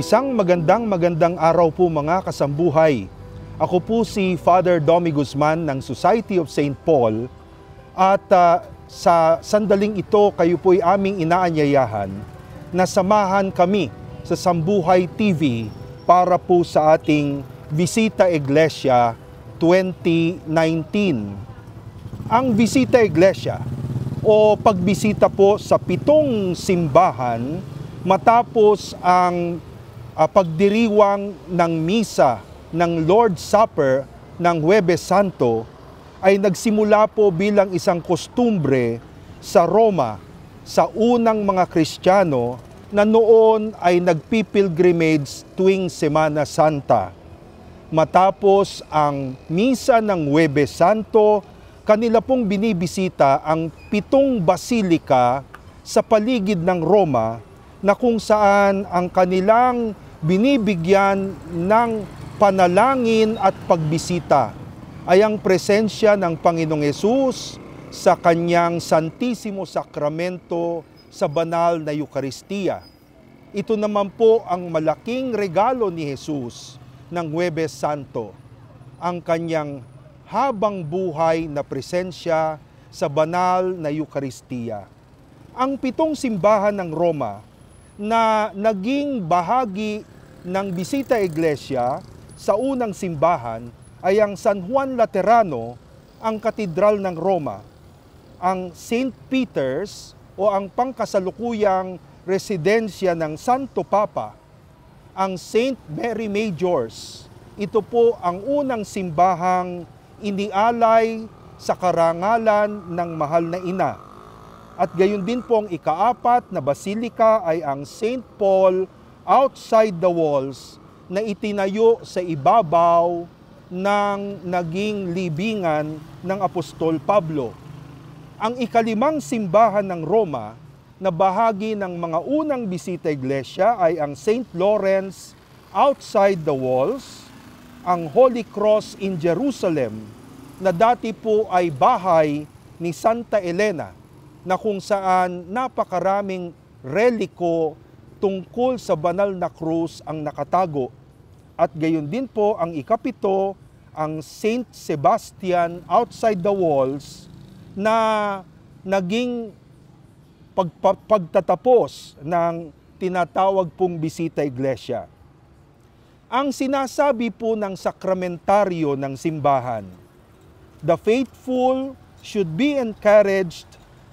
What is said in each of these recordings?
Isang magandang magandang araw po mga kasambuhay. Ako po si Father Domi Guzman ng Society of St. Paul at uh, sa sandaling ito kayo po ay aming inaanyayahan na samahan kami sa Sambuhay TV para po sa ating Visita Iglesia 2019. Ang Visita Iglesia o pagbisita po sa pitong simbahan matapos ang uh, pagdiriwang ng misa ng Lord's Supper ng Huwebes Santo ay nagsimula po bilang isang kostumbre sa Roma sa unang mga Kristiyano na noon ay nagpipilgrimage tuwing Semana Santa. Matapos ang misa ng Huwebes Santo, kanila pong binibisita ang pitong basilika sa paligid ng Roma na kung saan ang kanilang binibigyan ng panalangin at pagbisita ay ang presensya ng Panginoong Yesus sa kanyang Santisimo Sakramento sa banal na Eukaristiya. Ito naman po ang malaking regalo ni Jesus ng Huwebes Santo, ang kanyang habang buhay na presensya sa banal na Eukaristiya. Ang pitong simbahan ng Roma na naging bahagi ng Bisita Iglesia sa unang simbahan ay ang San Juan Laterano, ang Katedral ng Roma, ang St. Peter's o ang pangkasalukuyang residensya ng Santo Papa, ang St. Mary Majors. Ito po ang unang simbahang inialay sa karangalan ng mahal na ina at gayon din pong ikaapat na basilika ay ang St. Paul outside the walls na itinayo sa ibabaw ng naging libingan ng Apostol Pablo. Ang ikalimang simbahan ng Roma na bahagi ng mga unang bisita iglesia ay ang St. Lawrence outside the walls, ang Holy Cross in Jerusalem na dati po ay bahay ni Santa Elena na kung saan napakaraming reliko tungkol sa banal na krus ang nakatago. At gayon din po ang ikapito, ang Saint Sebastian outside the walls na naging pagpa- pagtatapos ng tinatawag pong bisita iglesia. Ang sinasabi po ng sakramentaryo ng simbahan, the faithful should be encouraged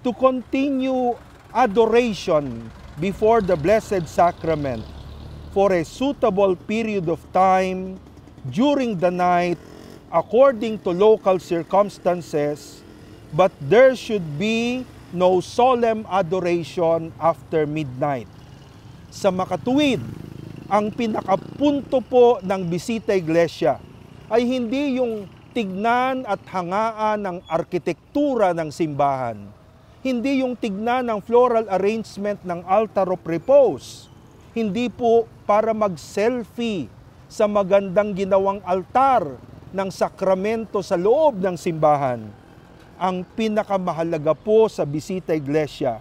to continue adoration before the Blessed Sacrament for a suitable period of time during the night according to local circumstances, but there should be no solemn adoration after midnight. Sa makatuwid, ang pinakapunto po ng bisita iglesia ay hindi yung tignan at hangaan ng arkitektura ng simbahan, hindi yung tigna ng floral arrangement ng altar of repose. Hindi po para mag-selfie sa magandang ginawang altar ng sakramento sa loob ng simbahan. Ang pinakamahalaga po sa bisita iglesia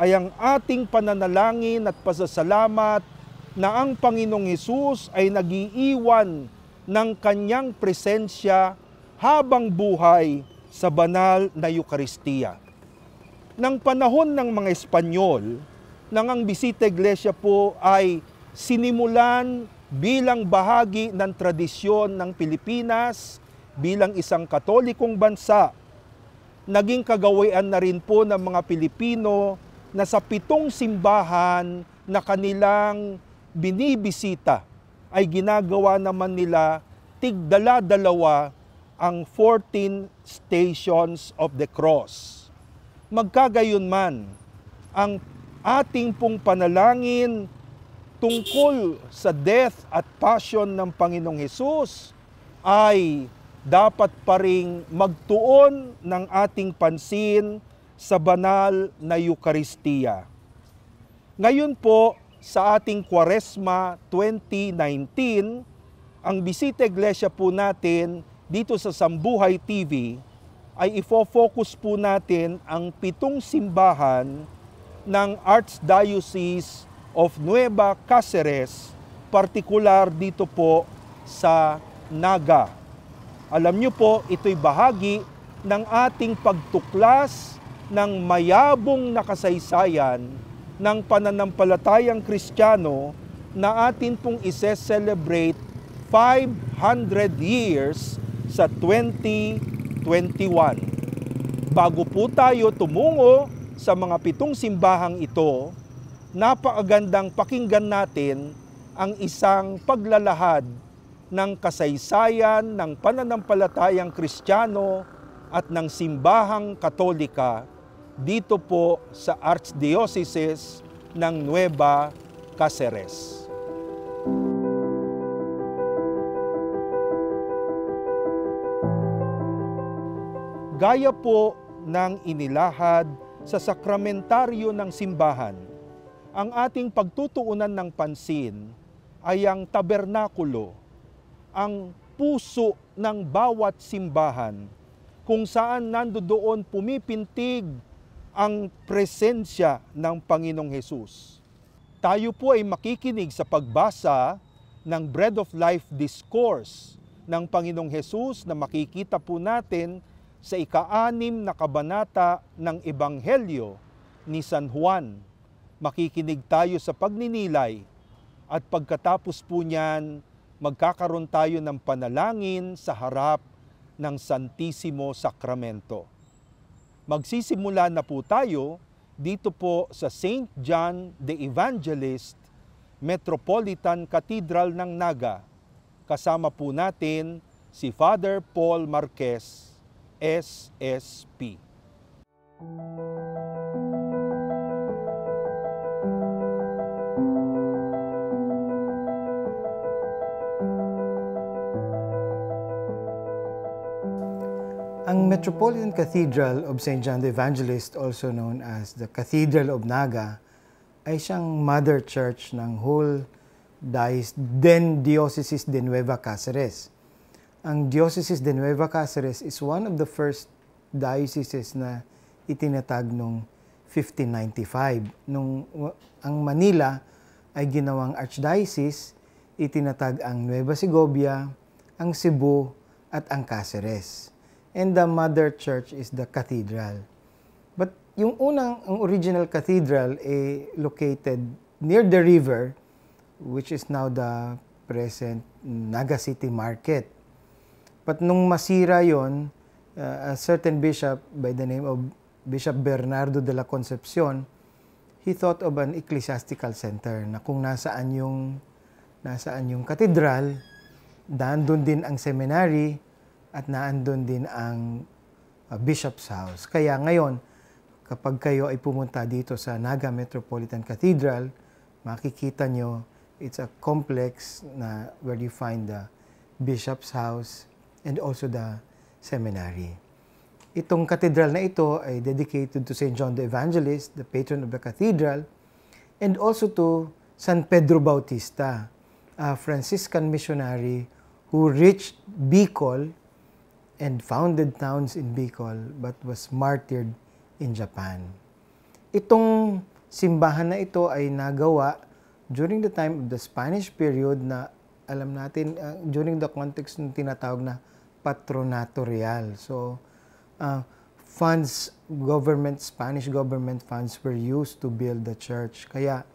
ay ang ating pananalangin at pasasalamat na ang Panginoong Hesus ay nagiiwan ng kanyang presensya habang buhay sa banal na Eukaristiya ng panahon ng mga Espanyol nang ang bisita iglesia po ay sinimulan bilang bahagi ng tradisyon ng Pilipinas bilang isang katolikong bansa. Naging kagawian na rin po ng mga Pilipino na sa pitong simbahan na kanilang binibisita ay ginagawa naman nila tigdala-dalawa ang 14 stations of the cross magkagayon man ang ating pong panalangin tungkol sa death at passion ng Panginoong Hesus ay dapat pa ring magtuon ng ating pansin sa banal na Eukaristiya. Ngayon po, sa ating Kwaresma 2019, ang Bisita Iglesia po natin dito sa Sambuhay TV ay ifo-focus po natin ang pitong simbahan ng Archdiocese of Nueva Cáceres, partikular dito po sa Naga. Alam niyo po, ito'y bahagi ng ating pagtuklas ng mayabong nakasaysayan ng pananampalatayang Kristiyano na atin pong ise-celebrate 500 years sa 20 21. Bago po tayo tumungo sa mga pitong simbahang ito, napakagandang pakinggan natin ang isang paglalahad ng kasaysayan ng pananampalatayang Kristiyano at ng simbahang Katolika dito po sa Archdiocese ng Nueva Cáceres. gaya po ng inilahad sa sakramentaryo ng simbahan. Ang ating pagtutuunan ng pansin ay ang tabernakulo, ang puso ng bawat simbahan kung saan nandoon pumipintig ang presensya ng Panginoong Hesus. Tayo po ay makikinig sa pagbasa ng Bread of Life Discourse ng Panginoong Hesus na makikita po natin sa ikaanim na kabanata ng Ebanghelyo ni San Juan. Makikinig tayo sa pagninilay at pagkatapos po niyan, magkakaroon tayo ng panalangin sa harap ng Santisimo Sakramento. Magsisimula na po tayo dito po sa St. John the Evangelist Metropolitan Cathedral ng Naga. Kasama po natin si Father Paul Marquez SSP. Ang Metropolitan Cathedral of St. John the Evangelist, also known as the Cathedral of Naga, ay siyang mother church ng whole Diocese de Nueva Cáceres ang Diocese de Nueva Cáceres is one of the first dioceses na itinatag noong 1595. Nung ang Manila ay ginawang archdiocese, itinatag ang Nueva Segovia, ang Cebu, at ang Cáceres. And the mother church is the cathedral. But yung unang, ang original cathedral ay eh, located near the river, which is now the present Naga City Market But nung masira yon, uh, a certain bishop by the name of Bishop Bernardo de la Concepcion, he thought of an ecclesiastical center na kung nasaan yung nasaan yung katedral, naandun din ang seminary at naandun din ang uh, bishop's house. Kaya ngayon, kapag kayo ay pumunta dito sa Naga Metropolitan Cathedral, makikita nyo it's a complex na where you find the bishop's house, and also the seminary. Itong katedral na ito ay dedicated to St. John the Evangelist, the patron of the cathedral, and also to San Pedro Bautista, a Franciscan missionary who reached Bicol and founded towns in Bicol but was martyred in Japan. Itong simbahan na ito ay nagawa during the time of the Spanish period na alam natin uh, during the context ng tinatawag na Patronato Real. So, uh, funds, government, Spanish government funds were used to build the church. Kaya,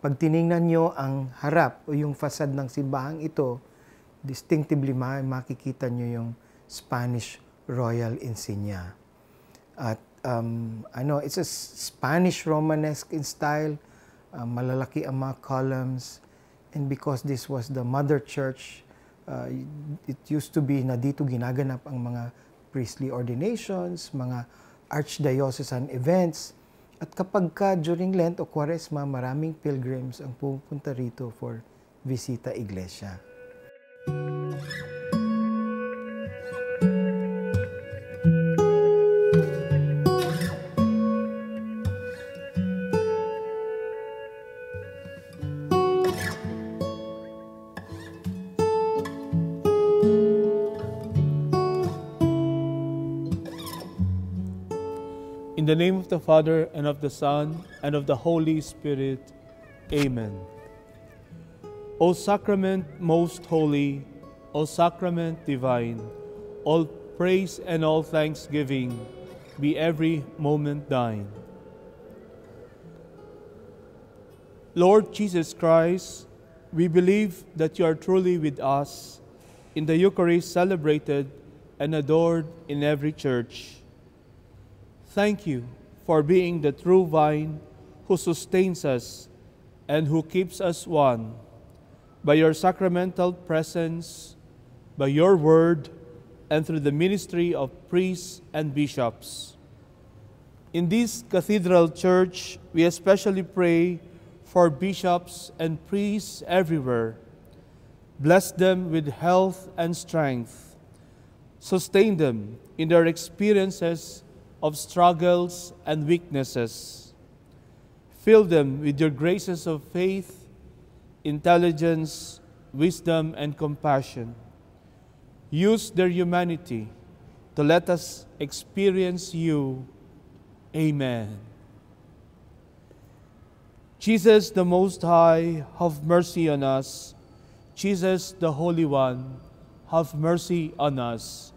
pag tiningnan nyo ang harap o yung fasad ng simbahang ito, distinctively makikita nyo yung Spanish royal insignia. At um, ano, it's a Spanish Romanesque in style, uh, malalaki ang mga columns, and because this was the mother church uh, it used to be na dito ginaganap ang mga priestly ordinations, mga archdiocesan events. At kapag ka during Lent o Kwaresma, maraming pilgrims ang pupunta rito for visita iglesia. Music the Father, and of the Son, and of the Holy Spirit. Amen. O Sacrament most holy, O Sacrament divine, all praise and all thanksgiving be every moment thine. Lord Jesus Christ, we believe that you are truly with us in the Eucharist celebrated and adored in every church. Thank you for being the true vine who sustains us and who keeps us one. By your sacramental presence, by your word, and through the ministry of priests and bishops. In this cathedral church, we especially pray for bishops and priests everywhere. Bless them with health and strength. Sustain them in their experiences of struggles and weaknesses. Fill them with your graces of faith, intelligence, wisdom, and compassion. Use their humanity to let us experience you. Amen. Jesus the Most High, have mercy on us. Jesus the Holy One, have mercy on us.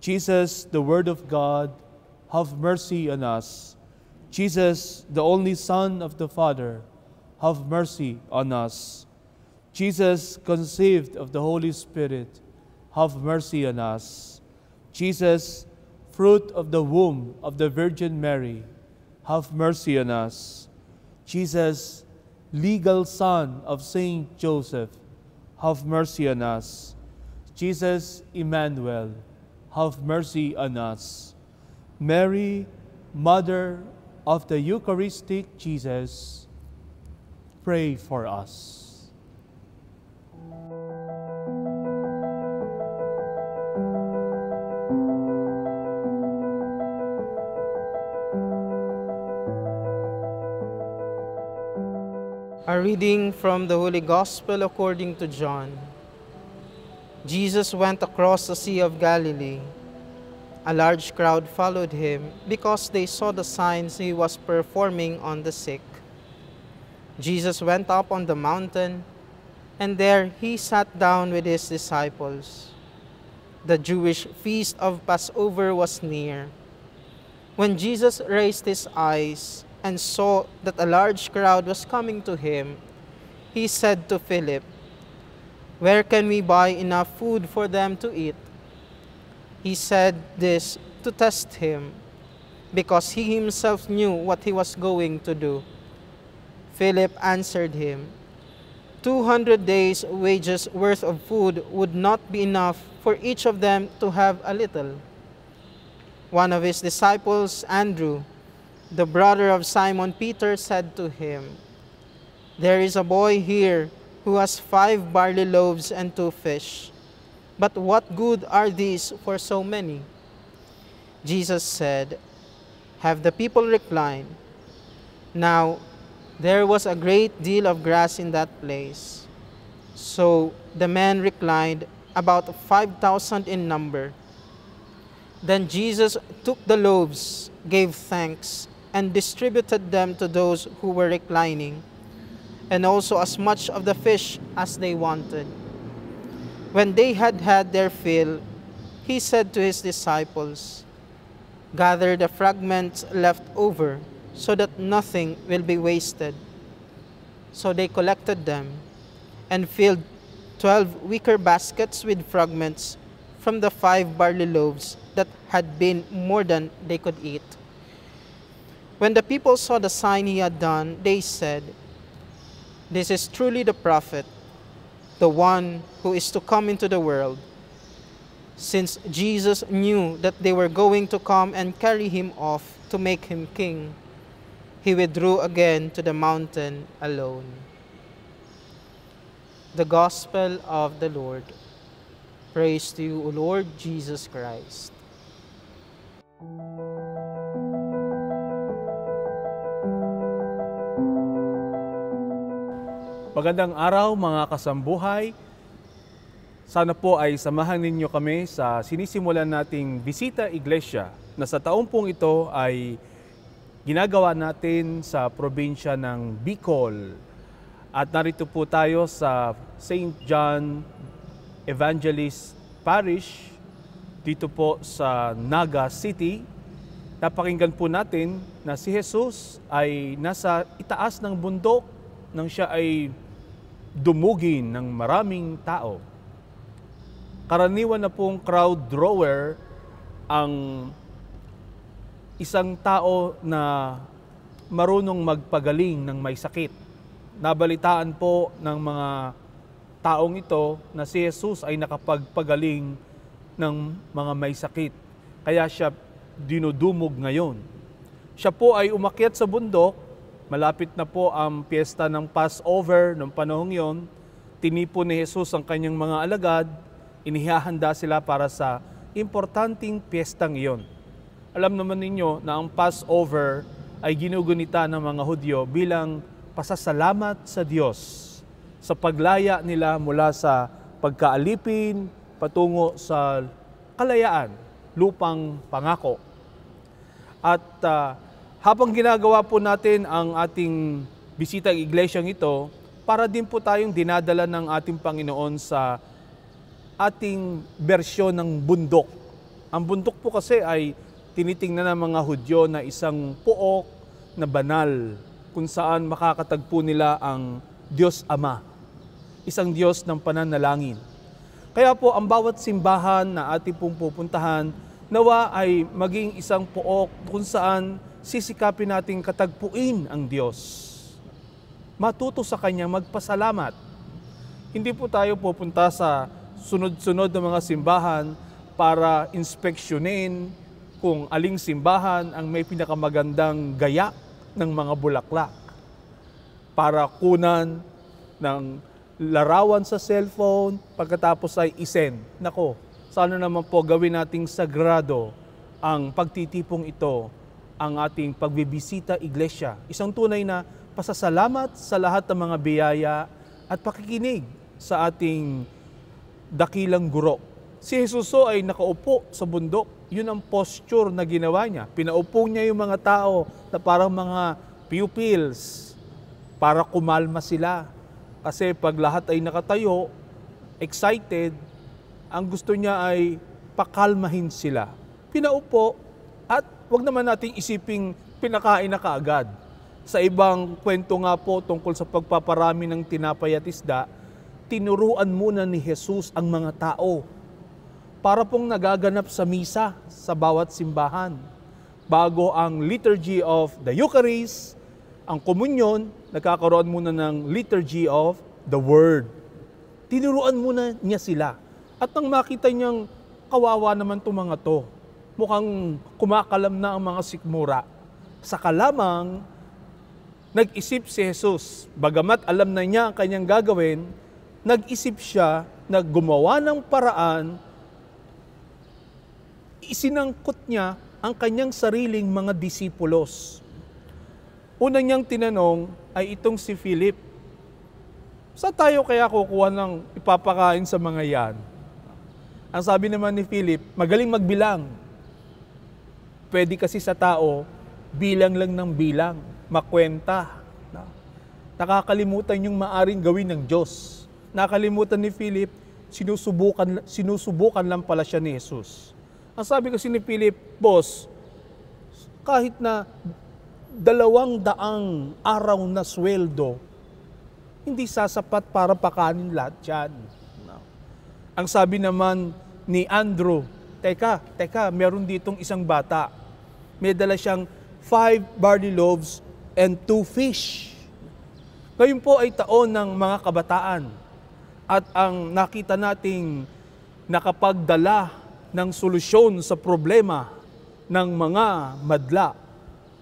Jesus the Word of God, have mercy on us. Jesus, the only Son of the Father, have mercy on us. Jesus, conceived of the Holy Spirit, have mercy on us. Jesus, fruit of the womb of the Virgin Mary, have mercy on us. Jesus, legal son of Saint Joseph, have mercy on us. Jesus, Emmanuel, have mercy on us. Mary, Mother of the Eucharistic Jesus, pray for us. A reading from the Holy Gospel according to John. Jesus went across the Sea of Galilee a large crowd followed him because they saw the signs he was performing on the sick. Jesus went up on the mountain, and there he sat down with his disciples. The Jewish feast of Passover was near. When Jesus raised his eyes and saw that a large crowd was coming to him, he said to Philip, Where can we buy enough food for them to eat? He said this to test him, because he himself knew what he was going to do. Philip answered him, 200 days' wages worth of food would not be enough for each of them to have a little. One of his disciples, Andrew, the brother of Simon Peter, said to him, There is a boy here who has five barley loaves and two fish but what good are these for so many? Jesus said, Have the people reclined." Now, there was a great deal of grass in that place. So the men reclined, about 5,000 in number. Then Jesus took the loaves, gave thanks, and distributed them to those who were reclining, and also as much of the fish as they wanted. When they had had their fill, he said to his disciples, Gather the fragments left over, so that nothing will be wasted. So they collected them and filled twelve wicker baskets with fragments from the five barley loaves that had been more than they could eat. When the people saw the sign he had done, they said, This is truly the prophet the one who is to come into the world. Since Jesus knew that they were going to come and carry him off to make him king, he withdrew again to the mountain alone. The Gospel of the Lord. Praise to you, O Lord Jesus Christ. Magandang araw mga kasambuhay. Sana po ay samahan ninyo kami sa sinisimulan nating bisita iglesia na sa taong pong ito ay ginagawa natin sa probinsya ng Bicol. At narito po tayo sa St. John Evangelist Parish dito po sa Naga City. Napakinggan po natin na si Jesus ay nasa itaas ng bundok nang siya ay dumugi ng maraming tao. Karaniwan na pong crowd drawer ang isang tao na marunong magpagaling ng may sakit. Nabalitaan po ng mga taong ito na si Jesus ay nakapagpagaling ng mga may sakit. Kaya siya dinudumog ngayon. Siya po ay umakyat sa bundok Malapit na po ang piyesta ng Passover ng panahong yon. Tinipon ni Jesus ang kanyang mga alagad, inihahanda sila para sa importanteng piyestang iyon. Alam naman ninyo na ang Passover ay ginugunita ng mga Hudyo bilang pasasalamat sa Diyos sa paglaya nila mula sa pagkaalipin patungo sa kalayaan, lupang pangako. At uh, habang ginagawa po natin ang ating bisita ng iglesyang ito, para din po tayong dinadala ng ating Panginoon sa ating bersyon ng bundok. Ang bundok po kasi ay tinitingnan ng mga Hudyo na isang pook na banal kung saan makakatagpo nila ang Diyos Ama, isang Diyos ng pananalangin. Kaya po ang bawat simbahan na ating pong pupuntahan, nawa ay maging isang pook kung saan sisikapin nating katagpuin ang Diyos. Matuto sa Kanya magpasalamat. Hindi po tayo pupunta sa sunod-sunod na mga simbahan para inspeksyonin kung aling simbahan ang may pinakamagandang gaya ng mga bulaklak para kunan ng larawan sa cellphone pagkatapos ay isend. Nako, sana naman po gawin nating sagrado ang pagtitipong ito ang ating pagbibisita iglesia. Isang tunay na pasasalamat sa lahat ng mga biyaya at pakikinig sa ating dakilang guro. Si Jesus so ay nakaupo sa bundok. Yun ang posture na ginawa niya. Pinaupo niya yung mga tao na parang mga pupils para kumalma sila. Kasi pag lahat ay nakatayo, excited, ang gusto niya ay pakalmahin sila. Pinaupo at wag naman nating isiping pinakain na kaagad. Sa ibang kwento nga po tungkol sa pagpaparami ng tinapay at isda, tinuruan muna ni Jesus ang mga tao para pong nagaganap sa misa sa bawat simbahan bago ang liturgy of the Eucharist, ang komunyon, nagkakaroon muna ng liturgy of the Word. Tinuruan muna niya sila. At nang makita niyang kawawa naman itong mga to, mukhang kumakalam na ang mga sikmura. Sa kalamang, nag-isip si Jesus. Bagamat alam na niya ang kanyang gagawin, nag-isip siya na gumawa ng paraan, isinangkot niya ang kanyang sariling mga disipulos. Una niyang tinanong ay itong si Philip. Sa tayo kaya kukuha ng ipapakain sa mga yan? Ang sabi naman ni Philip, magaling magbilang Pwede kasi sa tao, bilang lang ng bilang, makwenta. Nakakalimutan yung maaring gawin ng Diyos. Nakalimutan ni Philip, sinusubukan, sinusubukan lang pala siya ni Jesus. Ang sabi kasi ni Philip, Boss, kahit na dalawang daang araw na sweldo, hindi sasapat para pakanin lahat yan. Ang sabi naman ni Andrew, Teka, teka, meron ditong isang bata may dala siyang five barley loaves and two fish. Ngayon po ay taon ng mga kabataan. At ang nakita nating nakapagdala ng solusyon sa problema ng mga madla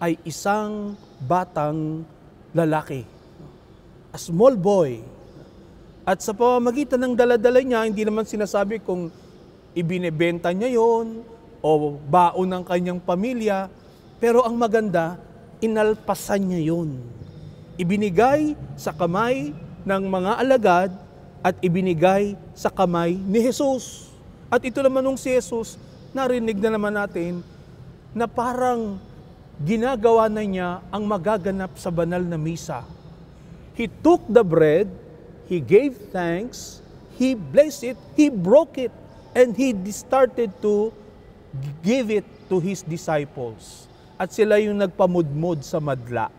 ay isang batang lalaki. A small boy. At sa pamamagitan ng daladala niya, hindi naman sinasabi kung ibinebenta niya yon o baon ng kanyang pamilya. Pero ang maganda, inalpasan niya yun. Ibinigay sa kamay ng mga alagad at ibinigay sa kamay ni Jesus. At ito naman nung si Jesus, narinig na naman natin na parang ginagawa na niya ang magaganap sa banal na misa. He took the bread, he gave thanks, he blessed it, he broke it, and he started to give it to his disciples. At sila yung nagpamudmod sa madla.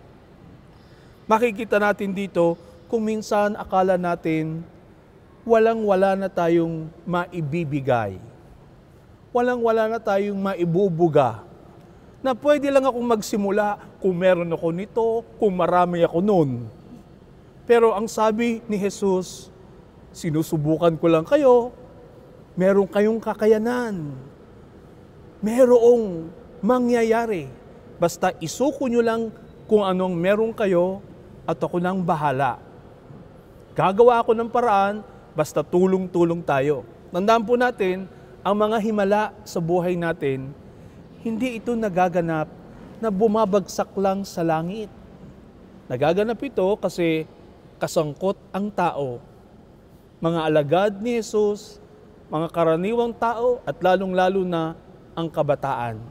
Makikita natin dito kung minsan akala natin walang-wala na tayong maibibigay. Walang-wala na tayong maibubuga. Na pwede lang akong magsimula kung meron ako nito, kung marami ako noon. Pero ang sabi ni Jesus, sinusubukan ko lang kayo, meron kayong kakayanan merong mangyayari. Basta isuko nyo lang kung anong meron kayo at ako nang bahala. Gagawa ako ng paraan, basta tulong-tulong tayo. Tandaan po natin, ang mga himala sa buhay natin, hindi ito nagaganap na bumabagsak lang sa langit. Nagaganap ito kasi kasangkot ang tao. Mga alagad ni Jesus, mga karaniwang tao at lalong-lalo na ang kabataan.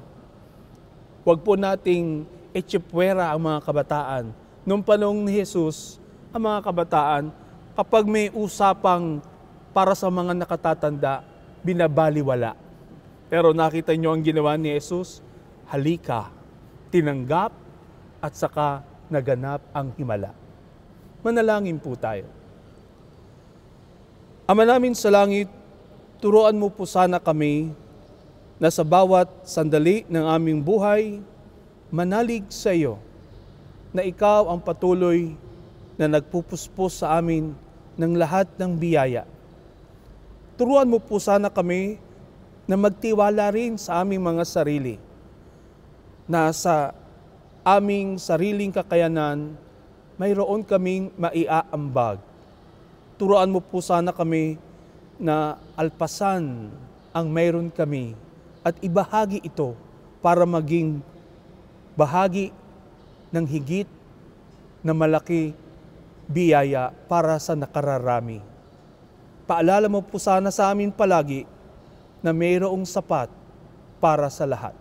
Huwag po nating etsipwera ang mga kabataan. Nung panong ni Jesus, ang mga kabataan, kapag may usapang para sa mga nakatatanda, binabaliwala. Pero nakita niyo ang ginawa ni Jesus, halika, tinanggap, at saka naganap ang himala. Manalangin po tayo. Ama namin sa langit, turuan mo po sana kami na sa bawat sandali ng aming buhay, manalig sa iyo na ikaw ang patuloy na nagpupuspos sa amin ng lahat ng biyaya. Turuan mo po sana kami na magtiwala rin sa aming mga sarili na sa aming sariling kakayanan, mayroon kaming maiaambag. Turuan mo po sana kami na alpasan ang mayroon kami at ibahagi ito para maging bahagi ng higit na malaki biyaya para sa nakararami. Paalala mo po sana sa amin palagi na mayroong sapat para sa lahat.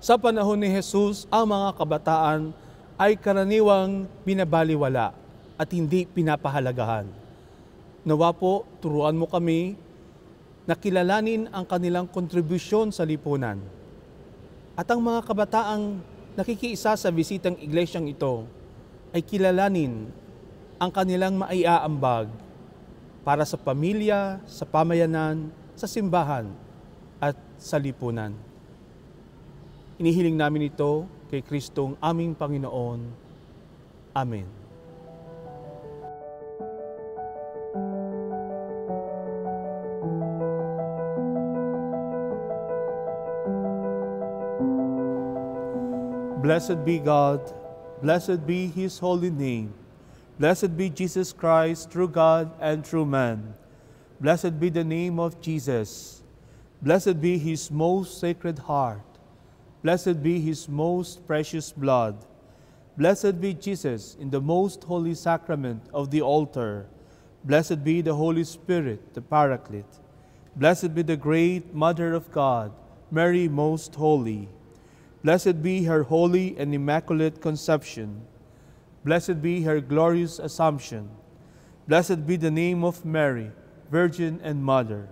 Sa panahon ni Jesus, ang mga kabataan ay karaniwang binabaliwala at hindi pinapahalagahan. Nawa po, turuan mo kami na kilalanin ang kanilang kontribusyon sa lipunan. At ang mga kabataang nakikiisa sa bisitang iglesyang ito ay kilalanin ang kanilang maiaambag para sa pamilya, sa pamayanan, sa simbahan at sa lipunan. Inihiling namin ito kay Kristong aming Panginoon. Amen. Blessed be God, blessed be his holy name. Blessed be Jesus Christ, true God and true man. Blessed be the name of Jesus. Blessed be his most sacred heart. Blessed be his most precious blood. Blessed be Jesus in the most holy sacrament of the altar. Blessed be the Holy Spirit, the Paraclete. Blessed be the great Mother of God, Mary most holy. Blessed be her holy and immaculate conception. Blessed be her glorious assumption. Blessed be the name of Mary, Virgin and Mother.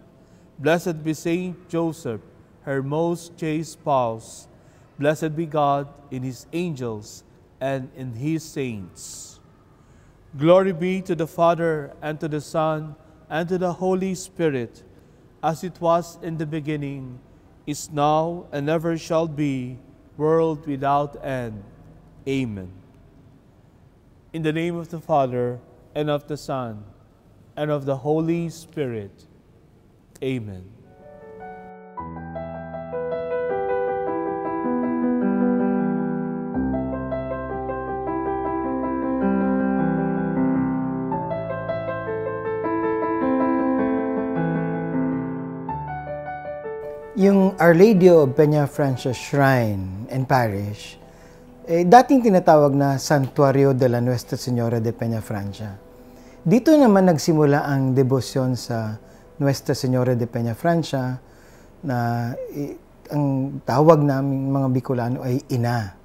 Blessed be Saint Joseph, her most chaste spouse. Blessed be God in his angels and in his saints. Glory be to the Father, and to the Son, and to the Holy Spirit, as it was in the beginning, is now, and ever shall be world without end. Amen. In the name of the Father, and of the Son, and of the Holy Spirit. Amen. yung Our Lady of Peña Francia Shrine and Parish, eh, dating tinatawag na Santuario de la Nuestra Señora de Peña Francia. Dito naman nagsimula ang debosyon sa Nuestra Señora de Peña Francia na eh, ang tawag namin mga Bicolano ay ina.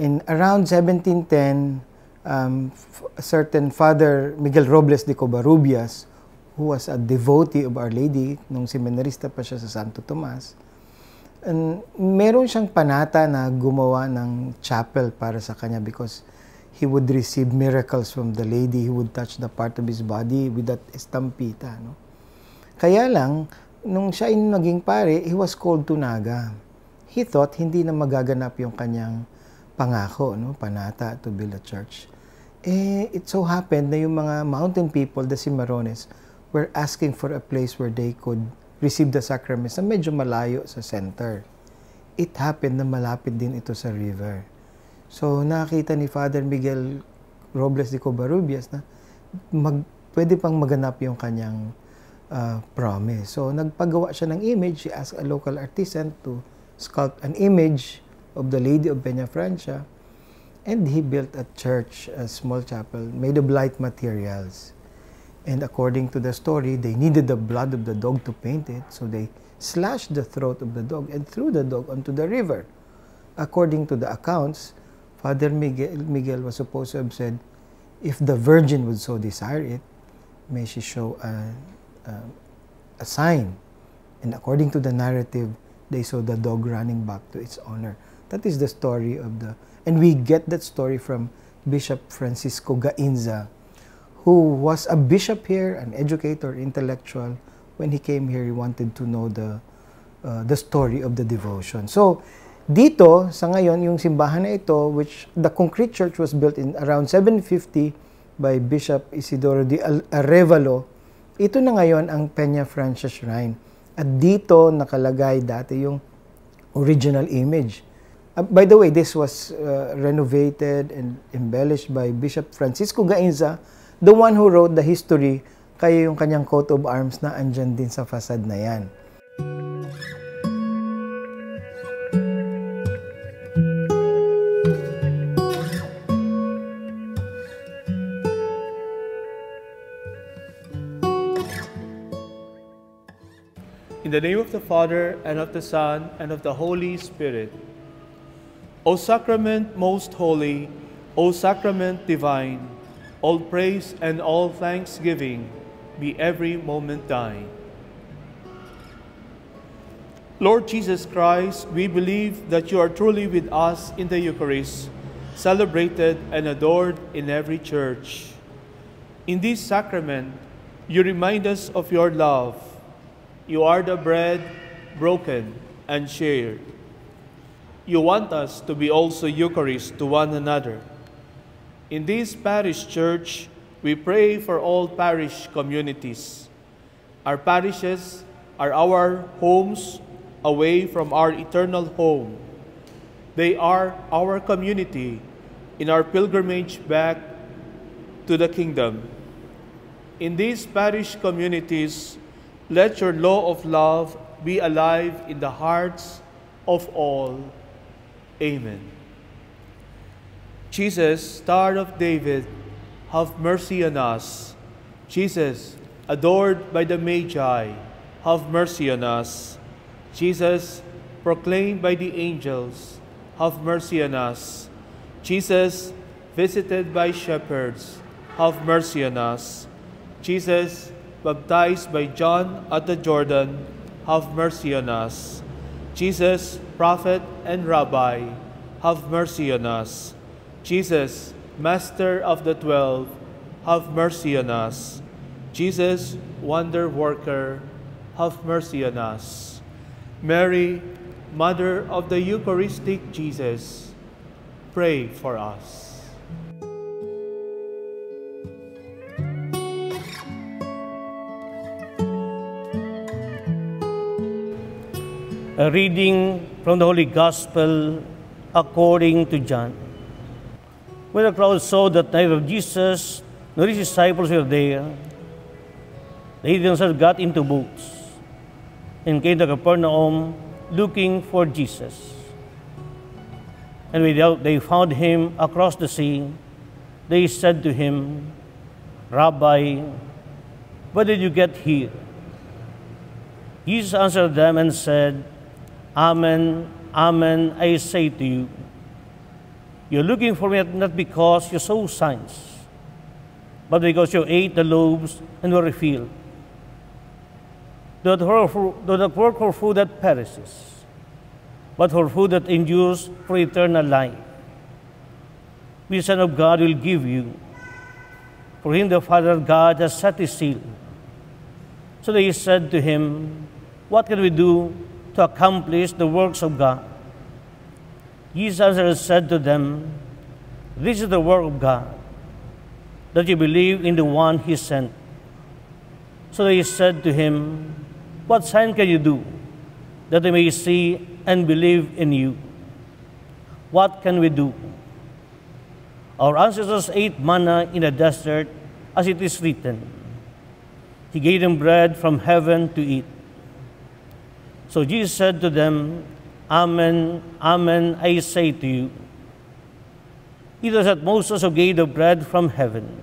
In around 1710, um, a certain Father Miguel Robles de Covarrubias who was a devotee of Our Lady, nung seminarista pa siya sa Santo Tomas, and meron siyang panata na gumawa ng chapel para sa kanya because he would receive miracles from the lady. He would touch the part of his body with that estampita. No? Kaya lang, nung siya in naging pare, he was called to Naga. He thought hindi na magaganap yung kanyang pangako, no? panata to build a church. Eh, it so happened na yung mga mountain people, the Cimarrones, were asking for a place where they could receive the sacraments na medyo malayo sa center. It happened na malapit din ito sa river. So nakita ni Father Miguel Robles de Covarrubias na mag, pwede pang maganap yung kanyang uh, promise. So nagpagawa siya ng image. He asked a local artisan to sculpt an image of the Lady of Peña Francia. And he built a church, a small chapel, made of light materials. And according to the story, they needed the blood of the dog to paint it, so they slashed the throat of the dog and threw the dog onto the river. According to the accounts, Father Miguel, Miguel was supposed to have said, if the Virgin would so desire it, may she show a, a, a sign. And according to the narrative, they saw the dog running back to its owner. That is the story of the, and we get that story from Bishop Francisco Gainza, who was a bishop here, an educator, intellectual. When he came here, he wanted to know the, uh, the story of the devotion. So, dito, sa ngayon, yung simbahan na ito, which the concrete church was built in around 750 by Bishop Isidoro de Arevalo, ito na ngayon ang Peña Francia Shrine. At dito nakalagay dati yung original image. Uh, by the way, this was uh, renovated and embellished by Bishop Francisco Gainza, the one who wrote the history, kaya yung kanyang coat of arms na andyan din sa fasad na yan. In the name of the Father, and of the Son, and of the Holy Spirit. O sacrament most holy, O sacrament divine, All praise and all thanksgiving be every moment thine. Lord Jesus Christ, we believe that you are truly with us in the Eucharist, celebrated and adored in every church. In this sacrament, you remind us of your love. You are the bread broken and shared. You want us to be also Eucharist to one another. In this parish church, we pray for all parish communities. Our parishes are our homes away from our eternal home. They are our community in our pilgrimage back to the kingdom. In these parish communities, let your law of love be alive in the hearts of all. Amen. Jesus, Star of David, have mercy on us. Jesus, adored by the Magi, have mercy on us. Jesus, proclaimed by the angels, have mercy on us. Jesus, visited by shepherds, have mercy on us. Jesus, baptized by John at the Jordan, have mercy on us. Jesus, prophet and rabbi, have mercy on us. Jesus, Master of the Twelve, have mercy on us. Jesus, Wonder Worker, have mercy on us. Mary, Mother of the Eucharistic Jesus, pray for us. A reading from the Holy Gospel according to John. When the crowd saw that neither Jesus nor his disciples were there, they themselves got into boats and came to Capernaum looking for Jesus. And when they found him across the sea, they said to him, Rabbi, where did you get here? Jesus answered them and said, Amen, Amen, I say to you, you're looking for it not because you saw signs, but because you ate the loaves and were filled. Do not, work for food that perishes, but for food that endures for eternal life, the Son of God will give you. For him the Father God has set his seal. So they said to him, What can we do to accomplish the works of God? Jesus said to them, This is the work of God, that you believe in the one he sent. So they said to him, What sign can you do, that they may see and believe in you? What can we do? Our ancestors ate manna in the desert, as it is written. He gave them bread from heaven to eat. So Jesus said to them, Amen, amen, I say to you, It is that Moses gave the bread from heaven.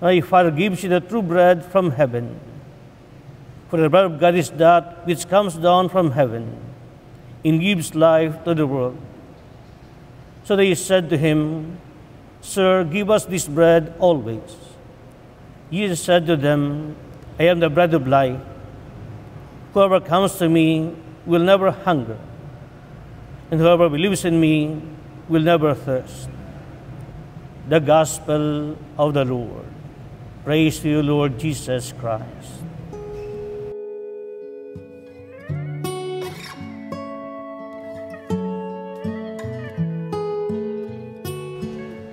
My Father gives you the true bread from heaven. For the bread of God is that which comes down from heaven and gives life to the world. So they said to him, Sir, give us this bread always. Jesus said to them, I am the bread of life. Whoever comes to me will never hunger, and whoever believes in me will never thirst. The Gospel of the Lord. Praise to you, Lord Jesus Christ.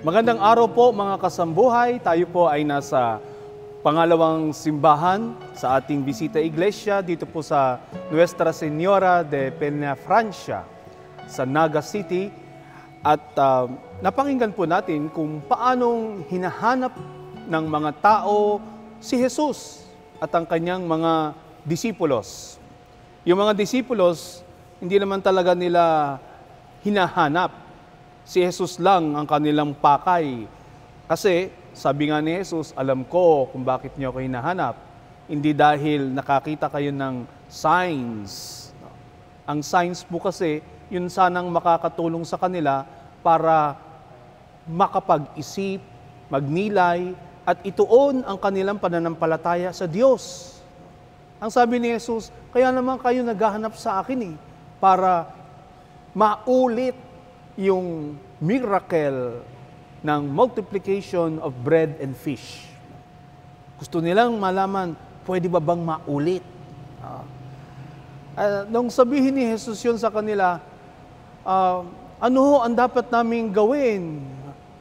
Magandang araw po mga kasambuhay. Tayo po ay nasa pangalawang simbahan sa ating bisita iglesia dito po sa Nuestra Senora de Penafrancia sa Naga City at uh, napakinggan po natin kung paanong hinahanap ng mga tao si Jesus at ang kanyang mga disipulos. Yung mga disipulos, hindi naman talaga nila hinahanap. Si Jesus lang ang kanilang pakay. Kasi, sabi nga ni Jesus, alam ko kung bakit niyo ako hinahanap hindi dahil nakakita kayo ng signs. Ang signs po kasi, yun sanang makakatulong sa kanila para makapag-isip, magnilay, at ituon ang kanilang pananampalataya sa Diyos. Ang sabi ni Jesus, kaya naman kayo naghahanap sa akin eh, para maulit yung miracle ng multiplication of bread and fish. Gusto nilang malaman, pwede ba bang maulit? Uh, uh, nung sabihin ni Jesus yun sa kanila, uh, ano ho ang dapat naming gawin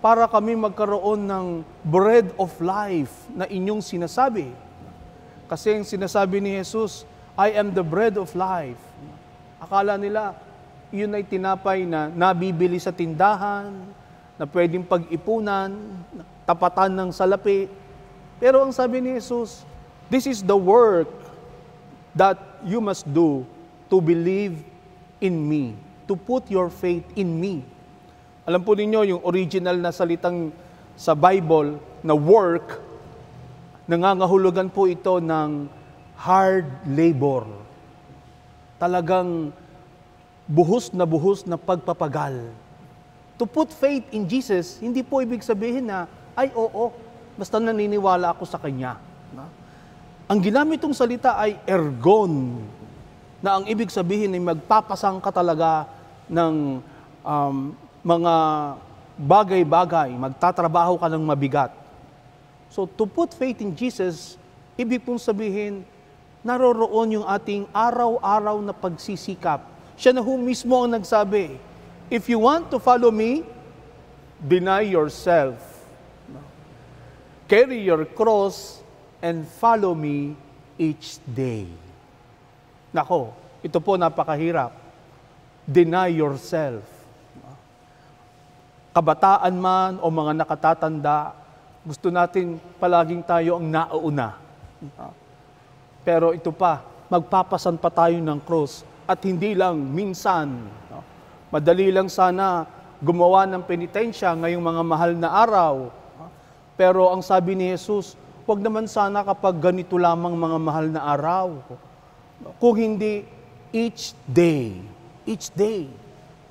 para kami magkaroon ng bread of life na inyong sinasabi? Kasi ang sinasabi ni Jesus, I am the bread of life. Akala nila, yun ay tinapay na nabibili sa tindahan, na pwedeng pag-ipunan, tapatan ng salapi. Pero ang sabi ni Jesus, This is the work that you must do to believe in me, to put your faith in me. Alam po ninyo, yung original na salitang sa Bible na work, nangangahulugan po ito ng hard labor. Talagang buhos na buhos na pagpapagal. To put faith in Jesus, hindi po ibig sabihin na, ay oo, basta naniniwala ako sa Kanya. No? Ang ginamit tong salita ay ergon, na ang ibig sabihin ay magpapasang talaga ng um, mga bagay-bagay, magtatrabaho ka ng mabigat. So to put faith in Jesus, ibig pong sabihin, naroroon yung ating araw-araw na pagsisikap. Siya na ho mismo ang nagsabi, If you want to follow me, deny yourself. Carry your cross and follow me each day. Nako, ito po napakahirap. Deny yourself. Kabataan man o mga nakatatanda, gusto natin palaging tayo ang nauuna. Pero ito pa, magpapasan pa tayo ng cross at hindi lang minsan. Madali lang sana gumawa ng penitensya ngayong mga mahal na araw. Pero ang sabi ni Jesus, wag naman sana kapag ganito lamang mga mahal na araw. Kung hindi, each day, each day,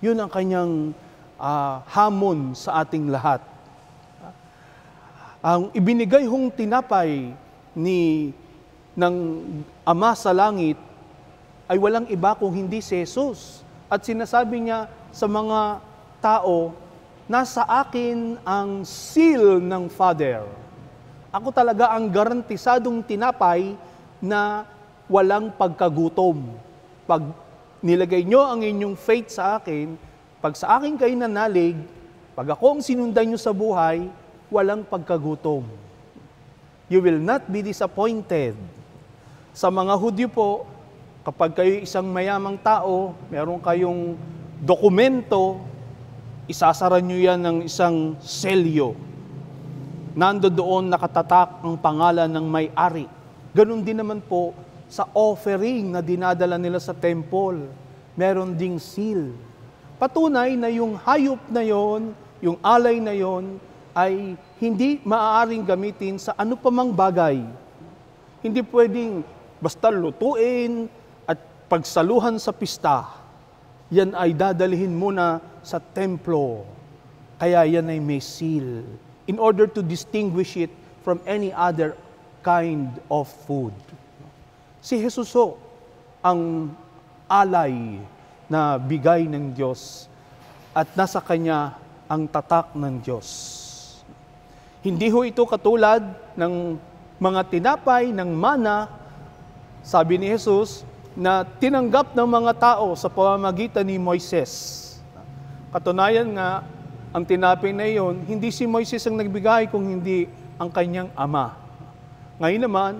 yun ang kanyang uh, hamon sa ating lahat. Ang ibinigay hong tinapay ni ng Ama sa langit ay walang iba kung hindi si Jesus. At sinasabi niya sa mga tao, nasa akin ang seal ng Father ako talaga ang garantisadong tinapay na walang pagkagutom. Pag nilagay nyo ang inyong faith sa akin, pag sa akin kayo nanalig, pag ako ang sinundan nyo sa buhay, walang pagkagutom. You will not be disappointed. Sa mga Hudyo po, kapag kayo isang mayamang tao, meron kayong dokumento, isasara nyo yan ng isang selyo Nando doon nakatatak ang pangalan ng may-ari. Ganun din naman po sa offering na dinadala nila sa temple. Meron ding seal. Patunay na yung hayop na yon, yung alay na yon, ay hindi maaaring gamitin sa ano pamang bagay. Hindi pwedeng basta lutuin at pagsaluhan sa pista. Yan ay dadalhin muna sa templo. Kaya yan ay may seal in order to distinguish it from any other kind of food. Si Jesus ho, ang alay na bigay ng Diyos at nasa Kanya ang tatak ng Diyos. Hindi ho ito katulad ng mga tinapay, ng mana, sabi ni Jesus, na tinanggap ng mga tao sa pamamagitan ni Moises. Katunayan nga, ang tinapi na iyon, hindi si Moises ang nagbigay kung hindi ang kanyang ama. Ngayon naman,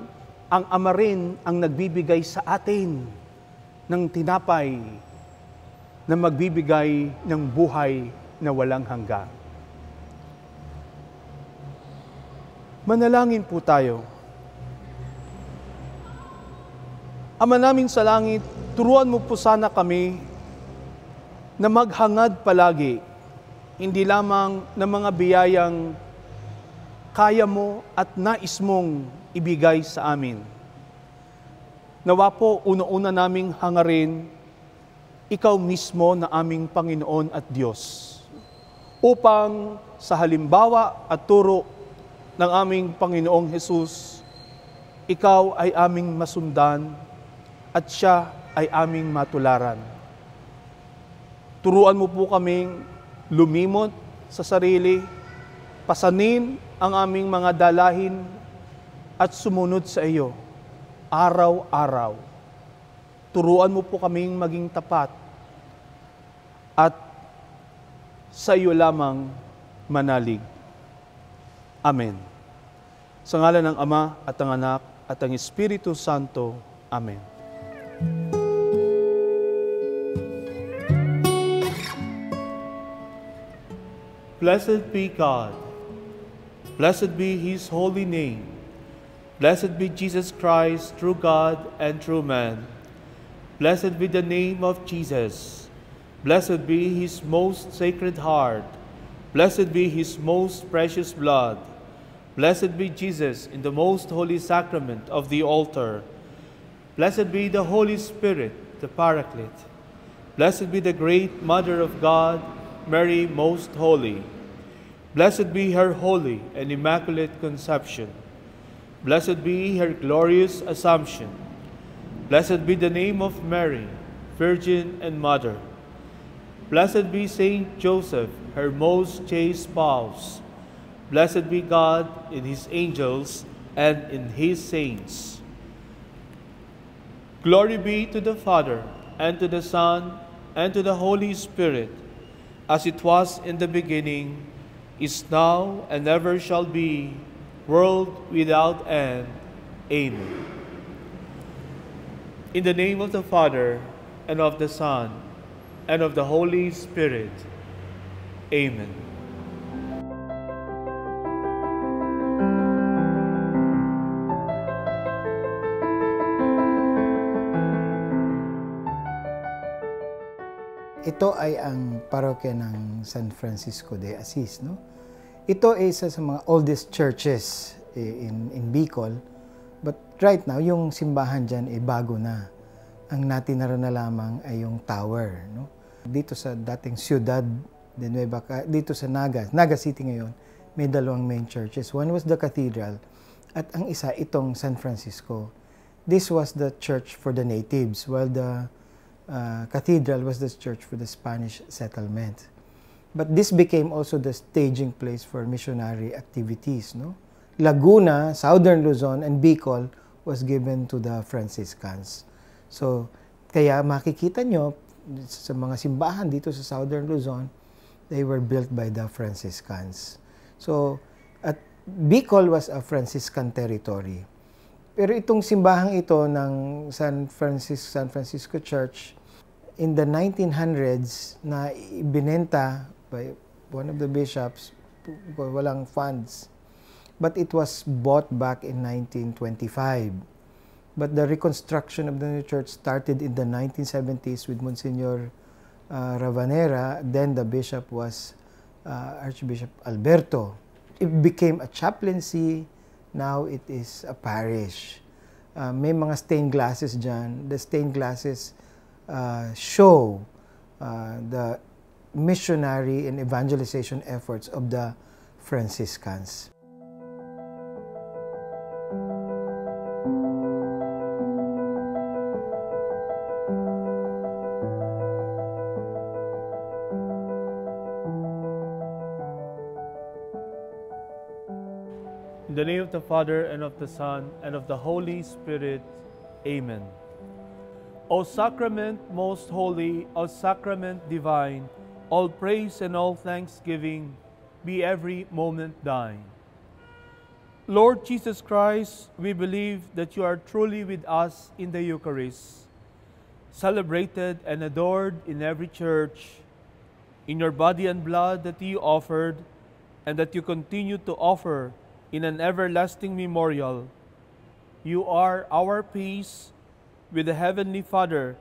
ang ama rin ang nagbibigay sa atin ng tinapay na magbibigay ng buhay na walang hanggan. Manalangin po tayo. Ama namin sa langit, turuan mo po sana kami na maghangad palagi hindi lamang ng mga biyayang kaya mo at nais mong ibigay sa amin. Nawa po, una-una naming hangarin, ikaw mismo na aming Panginoon at Diyos, upang sa halimbawa at turo ng aming Panginoong Hesus, ikaw ay aming masundan at siya ay aming matularan. Turuan mo po kaming lumimot sa sarili, pasanin ang aming mga dalahin at sumunod sa iyo araw-araw. Turuan mo po kaming maging tapat at sa iyo lamang manalig. Amen. Sa ngala ng Ama at ng Anak at ang Espiritu Santo. Amen. Blessed be God. Blessed be his holy name. Blessed be Jesus Christ, true God and true man. Blessed be the name of Jesus. Blessed be his most sacred heart. Blessed be his most precious blood. Blessed be Jesus in the most holy sacrament of the altar. Blessed be the Holy Spirit, the Paraclete. Blessed be the great Mother of God, Mary most holy. Blessed be her holy and immaculate conception. Blessed be her glorious assumption. Blessed be the name of Mary, Virgin and Mother. Blessed be Saint Joseph, her most chaste spouse. Blessed be God in his angels and in his saints. Glory be to the Father, and to the Son, and to the Holy Spirit, as it was in the beginning, is now and ever shall be, world without end. Amen. In the name of the Father, and of the Son, and of the Holy Spirit. Amen. Ito ay ang parokya ng San Francisco de Assis. No? Ito ay isa sa mga oldest churches eh, in, in Bicol. But right now, yung simbahan diyan ay bago na. Ang natinara na lamang ay yung tower. No? Dito sa dating siyudad de Nueva, dito sa Naga, Naga City ngayon, may dalawang main churches. One was the cathedral at ang isa itong San Francisco. This was the church for the natives while the uh, cathedral was the church for the Spanish settlement. But this became also the staging place for missionary activities. No? Laguna, southern Luzon, and Bicol was given to the Franciscans. So, kaya makikita nyo sa mga simbahan dito sa southern Luzon, they were built by the Franciscans. So, at Bicol was a Franciscan territory. Pero itong simbahang ito ng San Francisco, San Francisco Church, in the 1900s na ibinenta by one of the bishops, walang funds. But it was bought back in 1925. But the reconstruction of the new church started in the 1970s with Monsignor uh, Ravanera. Then the bishop was uh, Archbishop Alberto. It became a chaplaincy Now it is a parish. Uh, may mga stained glasses dyan. The stained glasses uh, show uh, the missionary and evangelization efforts of the Franciscans. of the Father, and of the Son, and of the Holy Spirit. Amen. O sacrament most holy, O sacrament divine, all praise and all thanksgiving be every moment thine. Lord Jesus Christ, we believe that you are truly with us in the Eucharist, celebrated and adored in every church, in your body and blood that you offered and that you continue to offer in an everlasting memorial. You are our peace with the Heavenly Father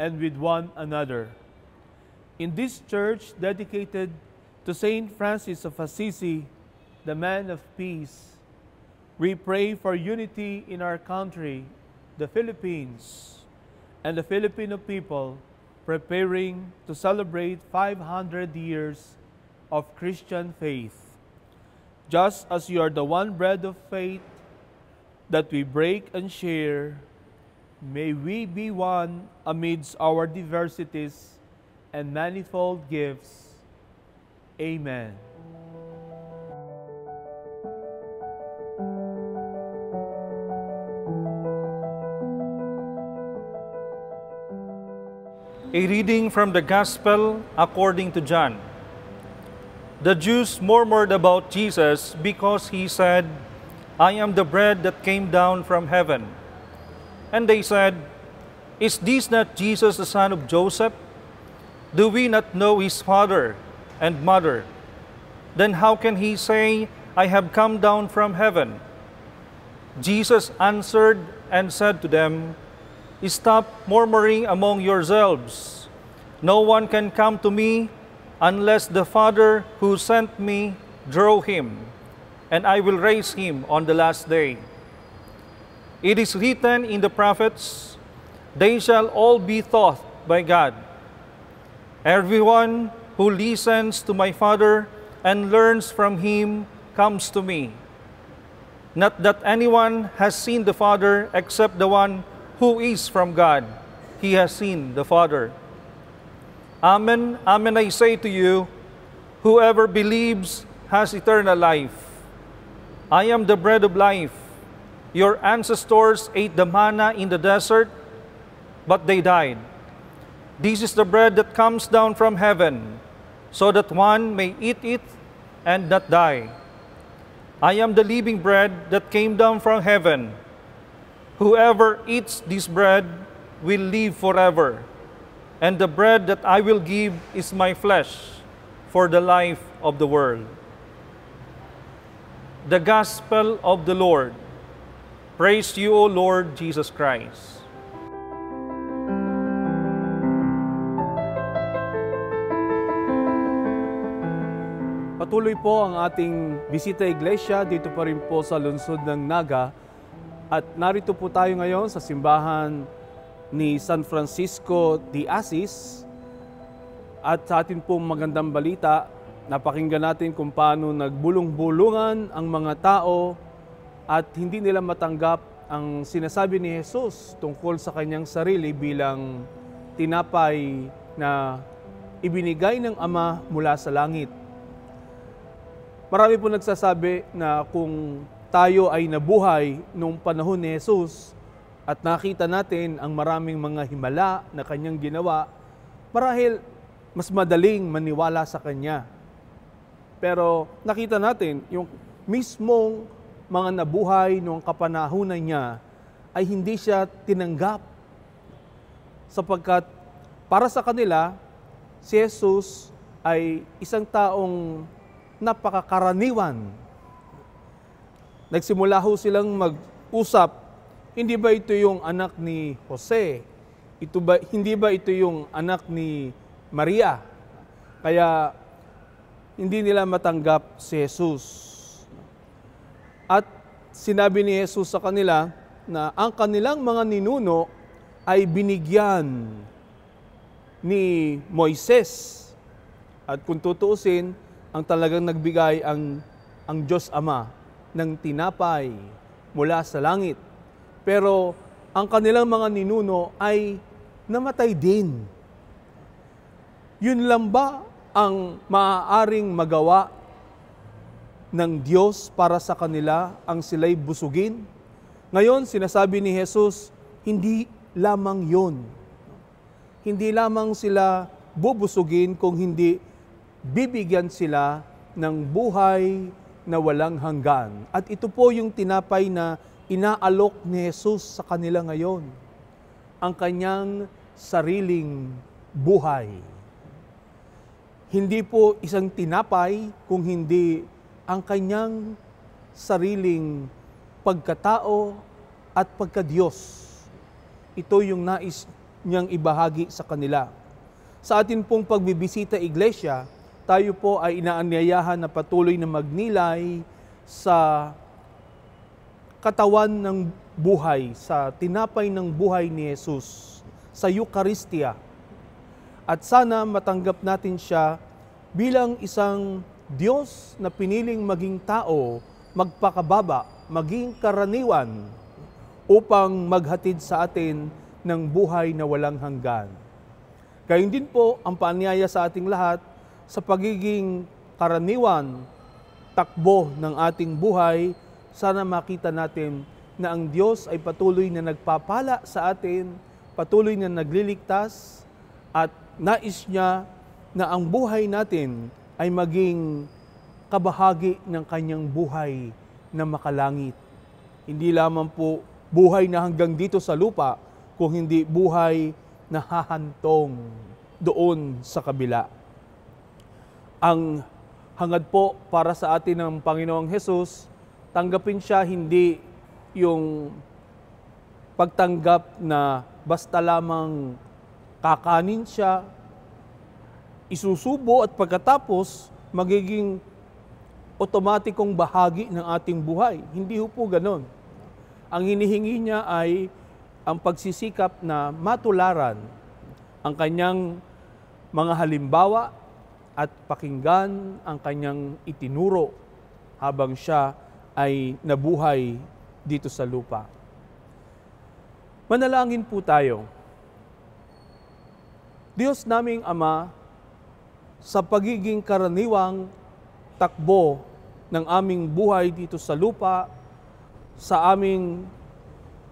and with one another. In this church dedicated to St. Francis of Assisi, the man of peace, we pray for unity in our country, the Philippines, and the Filipino people preparing to celebrate 500 years of Christian faith just as you are the one bread of faith that we break and share, may we be one amidst our diversities and manifold gifts. Amen. A reading from the Gospel according to John. The Jews murmured about Jesus because he said, I am the bread that came down from heaven. And they said, Is this not Jesus the son of Joseph? Do we not know his father and mother? Then how can he say, I have come down from heaven? Jesus answered and said to them, Stop murmuring among yourselves. No one can come to me unless the Father who sent me draw him, and I will raise him on the last day. It is written in the prophets, They shall all be taught by God. Everyone who listens to my Father and learns from him comes to me. Not that anyone has seen the Father except the one who is from God. He has seen the Father. Amen, amen, I say to you, whoever believes has eternal life. I am the bread of life. Your ancestors ate the manna in the desert, but they died. This is the bread that comes down from heaven, so that one may eat it and not die. I am the living bread that came down from heaven. Whoever eats this bread will live forever. and the bread that I will give is my flesh for the life of the world. The Gospel of the Lord. Praise you, O Lord Jesus Christ. Patuloy po ang ating bisita iglesia dito pa rin po sa lungsod ng Naga at narito po tayo ngayon sa simbahan ni San Francisco de Assis. At sa atin pong magandang balita, napakinggan natin kung paano nagbulong-bulungan ang mga tao at hindi nila matanggap ang sinasabi ni Jesus tungkol sa kanyang sarili bilang tinapay na ibinigay ng Ama mula sa langit. Marami po nagsasabi na kung tayo ay nabuhay noong panahon ni Jesus, at nakita natin ang maraming mga himala na kanyang ginawa marahil mas madaling maniwala sa kanya. Pero nakita natin yung mismong mga nabuhay noong kapanahunan niya ay hindi siya tinanggap sapagkat para sa kanila, si Jesus ay isang taong napakakaraniwan. Nagsimula ho silang mag-usap hindi ba ito yung anak ni Jose? Ito ba, hindi ba ito yung anak ni Maria? Kaya hindi nila matanggap si Jesus. At sinabi ni Jesus sa kanila na ang kanilang mga ninuno ay binigyan ni Moises. At kung tutuusin, ang talagang nagbigay ang, ang Diyos Ama ng tinapay mula sa langit pero ang kanilang mga ninuno ay namatay din. Yun lang ba ang maaaring magawa ng Diyos para sa kanila ang sila'y busugin? Ngayon, sinasabi ni Jesus, hindi lamang yon. Hindi lamang sila bubusugin kung hindi bibigyan sila ng buhay na walang hanggan. At ito po yung tinapay na inaalok ni Jesus sa kanila ngayon ang kanyang sariling buhay. Hindi po isang tinapay kung hindi ang kanyang sariling pagkatao at pagkadiyos. Ito yung nais niyang ibahagi sa kanila. Sa atin pong pagbibisita iglesia, tayo po ay inaanyayahan na patuloy na magnilay sa katawan ng buhay, sa tinapay ng buhay ni Jesus, sa Eucharistia. At sana matanggap natin siya bilang isang Diyos na piniling maging tao, magpakababa, maging karaniwan upang maghatid sa atin ng buhay na walang hanggan. Gayun din po ang paanyaya sa ating lahat sa pagiging karaniwan, takbo ng ating buhay sana makita natin na ang Diyos ay patuloy na nagpapala sa atin, patuloy na nagliligtas, at nais niya na ang buhay natin ay maging kabahagi ng kanyang buhay na makalangit. Hindi lamang po buhay na hanggang dito sa lupa, kung hindi buhay na hahantong doon sa kabila. Ang hangad po para sa atin ng Panginoong Hesus tanggapin siya hindi yung pagtanggap na basta lamang kakanin siya, isusubo at pagkatapos magiging otomatikong bahagi ng ating buhay. Hindi ho po ganon. Ang hinihingi niya ay ang pagsisikap na matularan ang kanyang mga halimbawa at pakinggan ang kanyang itinuro habang siya ay nabuhay dito sa lupa. Manalangin po tayo. Diyos naming Ama, sa pagiging karaniwang takbo ng aming buhay dito sa lupa, sa aming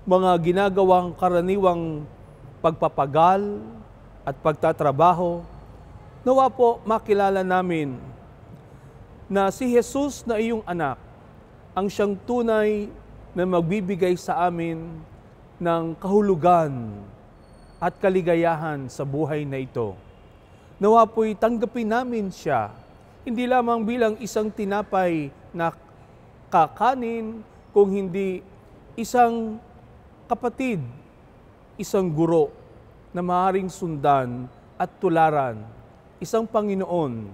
mga ginagawang karaniwang pagpapagal at pagtatrabaho, nawa po makilala namin na si Jesus na iyong anak ang siyang tunay na magbibigay sa amin ng kahulugan at kaligayahan sa buhay na ito. Nawa po'y tanggapin namin siya, hindi lamang bilang isang tinapay na kakanin, kung hindi isang kapatid, isang guro na maaring sundan at tularan, isang Panginoon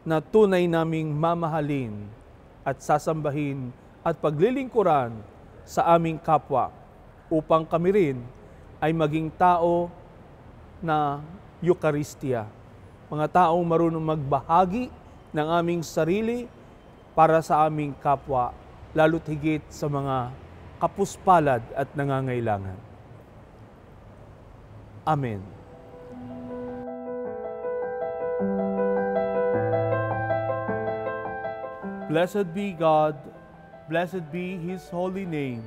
na tunay naming mamahalin at sasambahin at paglilingkuran sa aming kapwa upang kami rin ay maging tao na Eucharistia. Mga taong marunong magbahagi ng aming sarili para sa aming kapwa, lalo't higit sa mga kapuspalad at nangangailangan. Amen. Blessed be God, blessed be his holy name.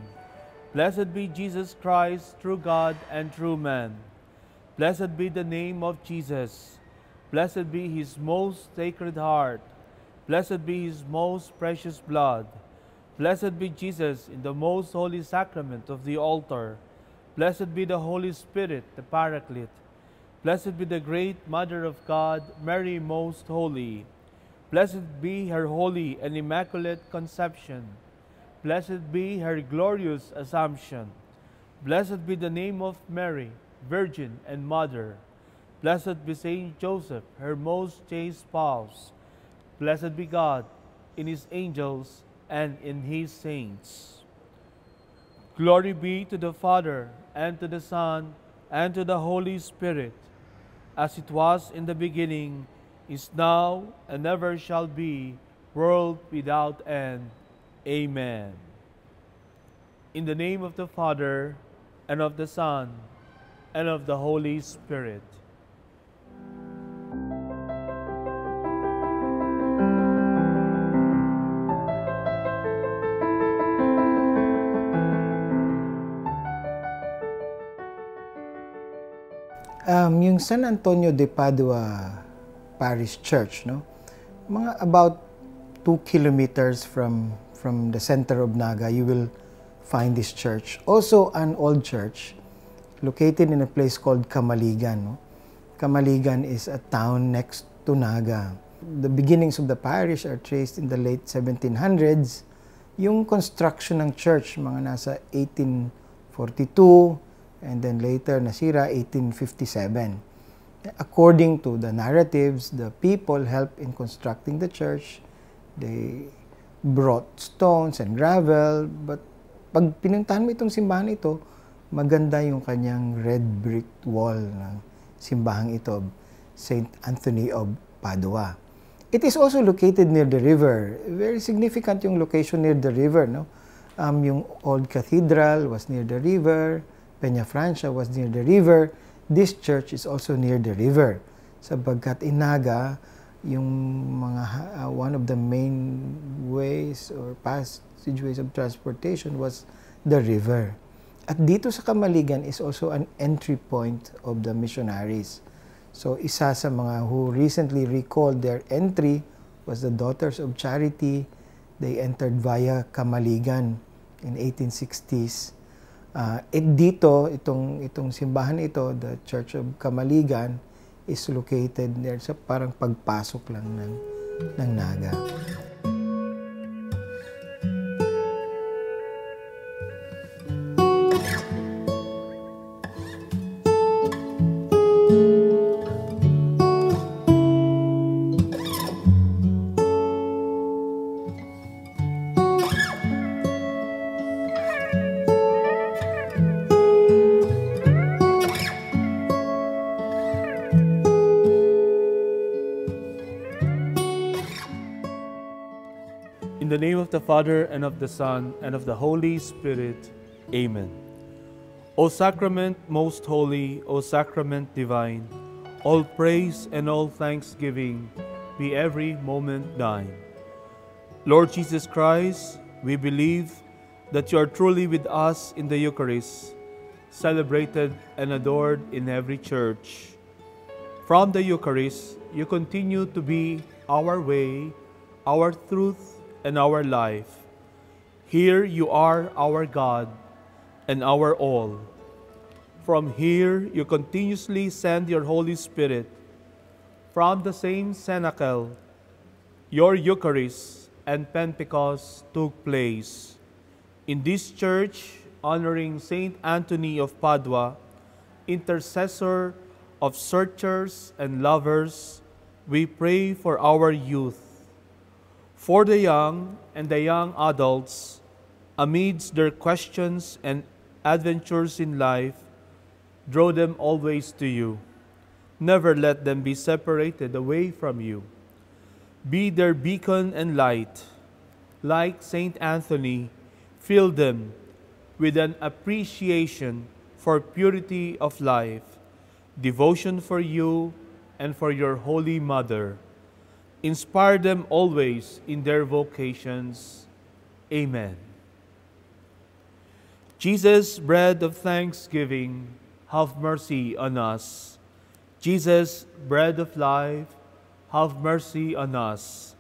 Blessed be Jesus Christ, true God and true man. Blessed be the name of Jesus. Blessed be his most sacred heart. Blessed be his most precious blood. Blessed be Jesus in the most holy sacrament of the altar. Blessed be the Holy Spirit, the Paraclete. Blessed be the great Mother of God, Mary most holy. Blessed be her holy and immaculate conception. Blessed be her glorious assumption. Blessed be the name of Mary, Virgin and Mother. Blessed be Saint Joseph, her most chaste spouse. Blessed be God in his angels and in his saints. Glory be to the Father, and to the Son, and to the Holy Spirit, as it was in the beginning, is now, and ever shall be, world without end. Amen. In the name of the Father, and of the Son, and of the Holy Spirit. Um, yung San Antonio de Padua Parish Church, no? Mga about 2 kilometers from from the center of Naga, you will find this church. Also an old church located in a place called Kamaligan, no? Kamaligan is a town next to Naga. The beginnings of the parish are traced in the late 1700s. Yung construction ng church, mga nasa 1842 and then later nasira 1857 according to the narratives, the people helped in constructing the church. They brought stones and gravel, but pag pinuntahan mo itong simbahan ito, maganda yung kanyang red brick wall ng simbahang ito, St. Anthony of Padua. It is also located near the river. Very significant yung location near the river, no? Um, yung old cathedral was near the river, Peña Francia was near the river, this church is also near the river sapagkat inaga yung mga uh, one of the main ways or passageways of transportation was the river. At dito sa Kamaligan is also an entry point of the missionaries. So isa sa mga who recently recalled their entry was the Daughters of Charity. They entered via Kamaligan in 1860s Uh, ah, it, eh, dito, itong, itong simbahan ito, the Church of Kamaligan, is located there sa parang pagpasok lang ng, ng Naga. Father, and of the Son, and of the Holy Spirit. Amen. O Sacrament most holy, O Sacrament divine, all praise and all thanksgiving be every moment thine. Lord Jesus Christ, we believe that you are truly with us in the Eucharist, celebrated and adored in every church. From the Eucharist, you continue to be our way, our truth, and our life. Here you are our God and our all. From here you continuously send your Holy Spirit. From the same cenacle, your Eucharist and Pentecost took place. In this church, honoring Saint Anthony of Padua, intercessor of searchers and lovers, we pray for our youth for the young and the young adults amidst their questions and adventures in life, draw them always to you. Never let them be separated away from you. Be their beacon and light. Like St. Anthony, fill them with an appreciation for purity of life, devotion for you and for your Holy Mother Inspire them always in their vocations. Amen. Jesus, bread of thanksgiving, have mercy on us. Jesus, bread of life, have mercy on us.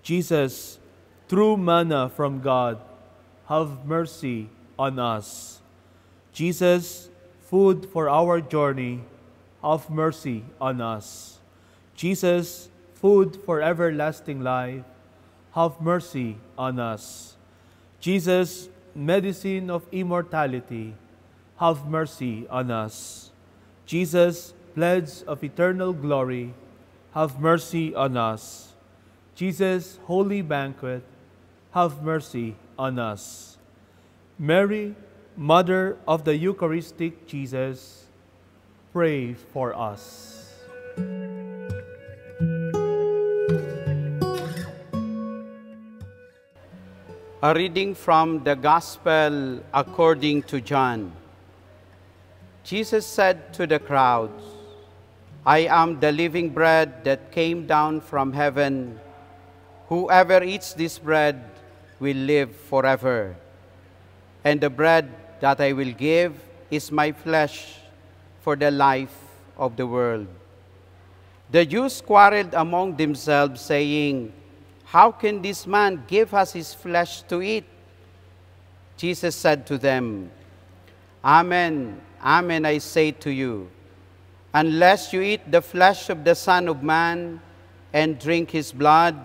Jesus, true manna from God, have mercy on us. Jesus, food for our journey, have mercy on us. Jesus, food for everlasting life, have mercy on us. Jesus, medicine of immortality, have mercy on us. Jesus, pledge of eternal glory, have mercy on us. Jesus, holy banquet, have mercy on us. Mary, Mother of the Eucharistic Jesus, pray for us. A reading from the Gospel according to John. Jesus said to the crowds, I am the living bread that came down from heaven. Whoever eats this bread will live forever. And the bread that I will give is my flesh for the life of the world. The Jews quarreled among themselves, saying, how can this man give us his flesh to eat? Jesus said to them, Amen, amen, I say to you, unless you eat the flesh of the Son of Man and drink his blood,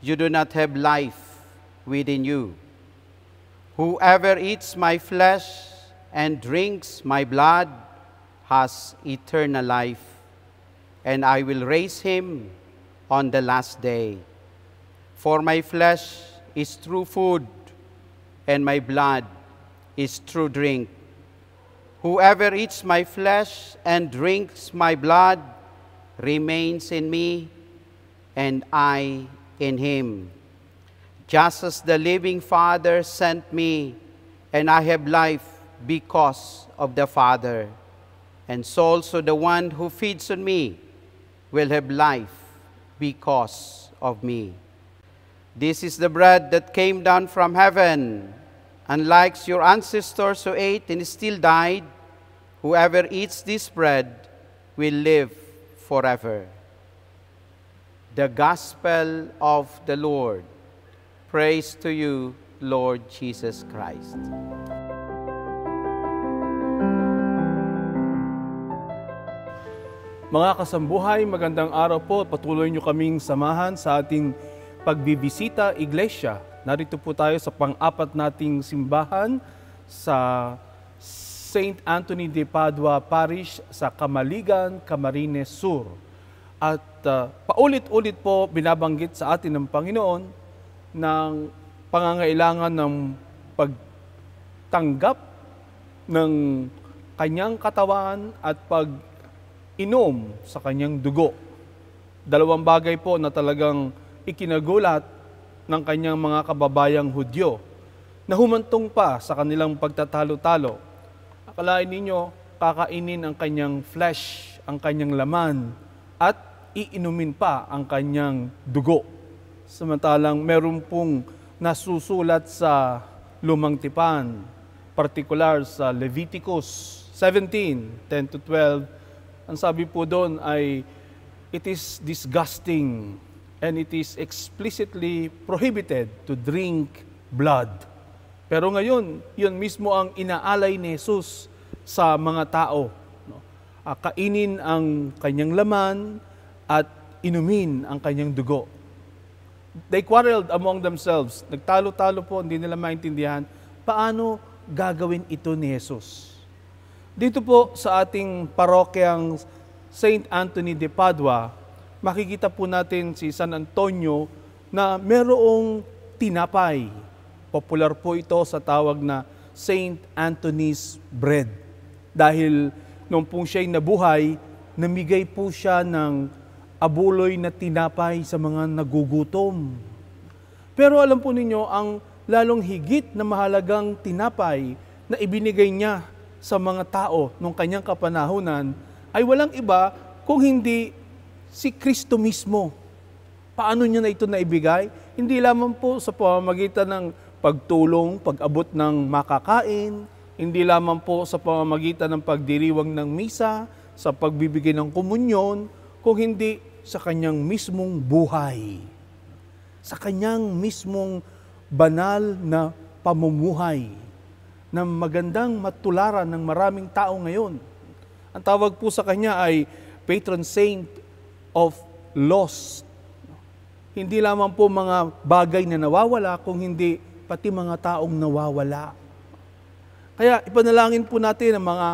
you do not have life within you. Whoever eats my flesh and drinks my blood has eternal life, and I will raise him on the last day. For my flesh is true food, and my blood is true drink. Whoever eats my flesh and drinks my blood remains in me, and I in him. Just as the living Father sent me, and I have life because of the Father, and so also the one who feeds on me will have life because of me. This is the bread that came down from heaven. Unlike your ancestors who ate and still died, whoever eats this bread will live forever. The Gospel of the Lord. Praise to you, Lord Jesus Christ. Mga kasambuhay, magandang araw po. Patuloy niyo kaming samahan sa ating pagbibisita iglesia. Narito po tayo sa pang-apat nating simbahan sa St. Anthony de Padua Parish sa Kamaligan, Camarines Sur. At uh, paulit-ulit po binabanggit sa atin ng Panginoon ng pangangailangan ng pagtanggap ng kanyang katawan at pag-inom sa kanyang dugo. Dalawang bagay po na talagang ikinagulat ng kanyang mga kababayang Hudyo na humantong pa sa kanilang pagtatalo-talo. Akalain ninyo, kakainin ang kanyang flesh, ang kanyang laman, at iinumin pa ang kanyang dugo. Samantalang meron pong nasusulat sa lumang tipan, partikular sa Leviticus 17, 10 to 12, ang sabi po doon ay, it is disgusting and it is explicitly prohibited to drink blood. Pero ngayon, yun mismo ang inaalay ni Jesus sa mga tao. No? Ah, kainin ang kanyang laman at inumin ang kanyang dugo. They quarreled among themselves. Nagtalo-talo po, hindi nila maintindihan paano gagawin ito ni Jesus. Dito po sa ating parokyang St. Anthony de Padua, makikita po natin si San Antonio na merong tinapay. Popular po ito sa tawag na Saint Anthony's Bread. Dahil noong pong siya'y nabuhay, namigay po siya ng abuloy na tinapay sa mga nagugutom. Pero alam po ninyo, ang lalong higit na mahalagang tinapay na ibinigay niya sa mga tao nung kanyang kapanahonan ay walang iba kung hindi si Kristo mismo. Paano niya na ito naibigay? Hindi lamang po sa pamamagitan ng pagtulong, pag-abot ng makakain, hindi lamang po sa pamamagitan ng pagdiriwang ng misa, sa pagbibigay ng komunyon, kung hindi sa kanyang mismong buhay, sa kanyang mismong banal na pamumuhay na magandang matularan ng maraming tao ngayon. Ang tawag po sa kanya ay patron saint of loss. Hindi lamang po mga bagay na nawawala, kung hindi pati mga taong nawawala. Kaya ipanalangin po natin ang mga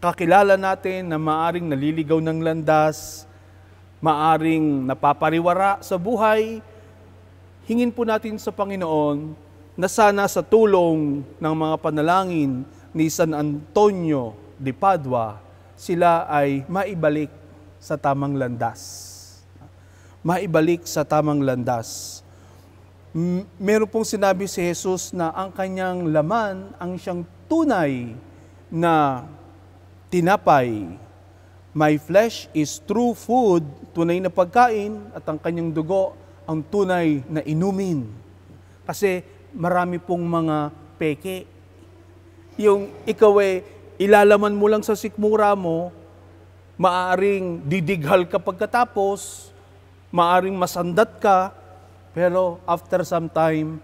kakilala natin na maaring naliligaw ng landas, maaring napapariwara sa buhay, hingin po natin sa Panginoon na sana sa tulong ng mga panalangin ni San Antonio de Padua, sila ay maibalik sa tamang landas. Maibalik sa tamang landas. Meron pong sinabi si Jesus na ang kanyang laman ang siyang tunay na tinapay. My flesh is true food, tunay na pagkain, at ang kanyang dugo ang tunay na inumin. Kasi marami pong mga peke. Yung ikaw eh, ilalaman mo lang sa sikmura mo, maaring didighal ka pagkatapos, maaring masandat ka, pero after some time,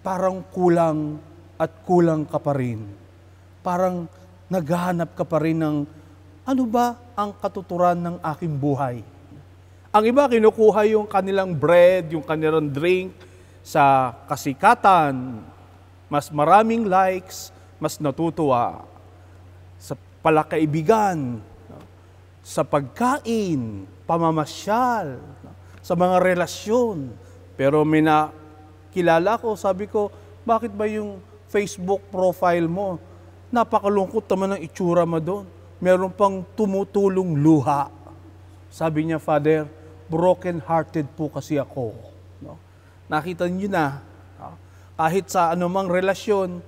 parang kulang at kulang ka pa rin. Parang naghahanap ka pa rin ng ano ba ang katuturan ng aking buhay? Ang iba kinukuha yung kanilang bread, yung kanilang drink sa kasikatan, mas maraming likes, mas natutuwa sa palakaibigan, sa pagkain, pamamasyal, sa mga relasyon. Pero may nakilala ko, sabi ko, bakit ba yung Facebook profile mo? Napakalungkot naman ang itsura mo doon. Meron pang tumutulong luha. Sabi niya, Father, broken-hearted po kasi ako. No? Nakita niyo na, kahit sa anumang relasyon,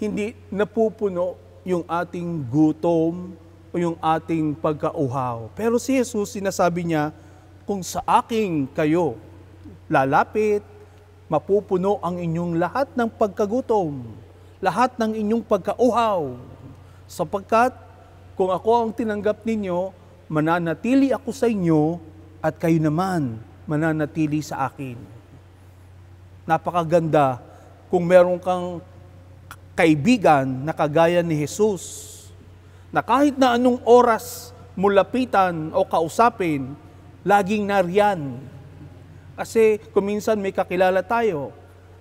hindi napupuno yung ating gutom, o yung ating pagkauhaw. Pero si Jesus, sinasabi niya, kung sa aking kayo lalapit, mapupuno ang inyong lahat ng pagkagutom, lahat ng inyong pagkauhaw. Sapagkat kung ako ang tinanggap ninyo, mananatili ako sa inyo at kayo naman mananatili sa akin. Napakaganda kung meron kang kaibigan na kagaya ni Jesus na kahit na anong oras mo lapitan o kausapin, laging nariyan. Kasi kuminsan may kakilala tayo.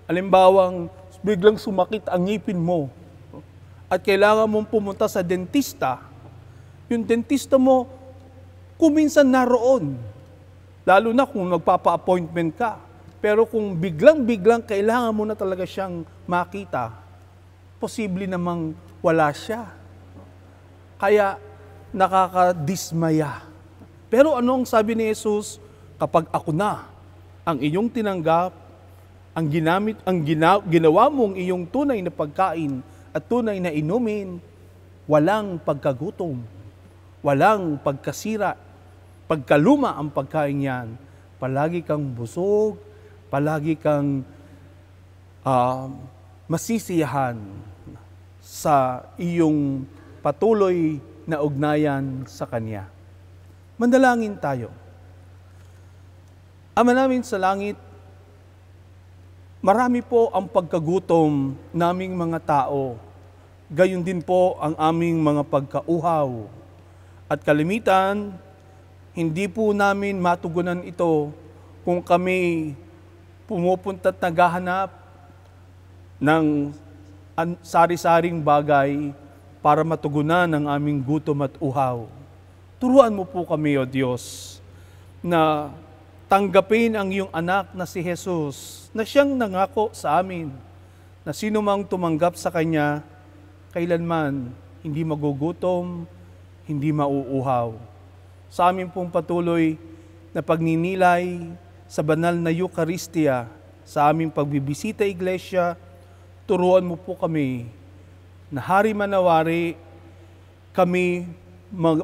Alimbawang biglang sumakit ang ngipin mo at kailangan mong pumunta sa dentista, yung dentista mo, kuminsan naroon. Lalo na kung magpapa appointment ka. Pero kung biglang-biglang kailangan mo na talaga siyang makita, posible namang wala siya. Kaya nakakadismaya. Pero anong sabi ni Jesus? Kapag ako na ang inyong tinanggap, ang ginamit ang gina, ginawa mong iyong tunay na pagkain at tunay na inumin, walang pagkagutom, walang pagkasira, pagkaluma ang pagkain yan. Palagi kang busog, palagi kang uh, masisiyahan sa iyong patuloy na ugnayan sa Kanya. Mandalangin tayo. Ama namin sa langit, marami po ang pagkagutom naming mga tao, gayon din po ang aming mga pagkauhaw. At kalimitan, hindi po namin matugunan ito kung kami pumupunta at naghahanap ng sari-saring bagay para matugunan ang aming gutom at uhaw. Turuan mo po kami, O Diyos, na tanggapin ang iyong anak na si Jesus, na siyang nangako sa amin, na sino mang tumanggap sa Kanya, kailanman hindi magugutom, hindi mauuhaw. Sa amin pong patuloy na pagninilay sa banal na Eucharistia, sa aming pagbibisita iglesia, turuan mo po kami na hari manawari kami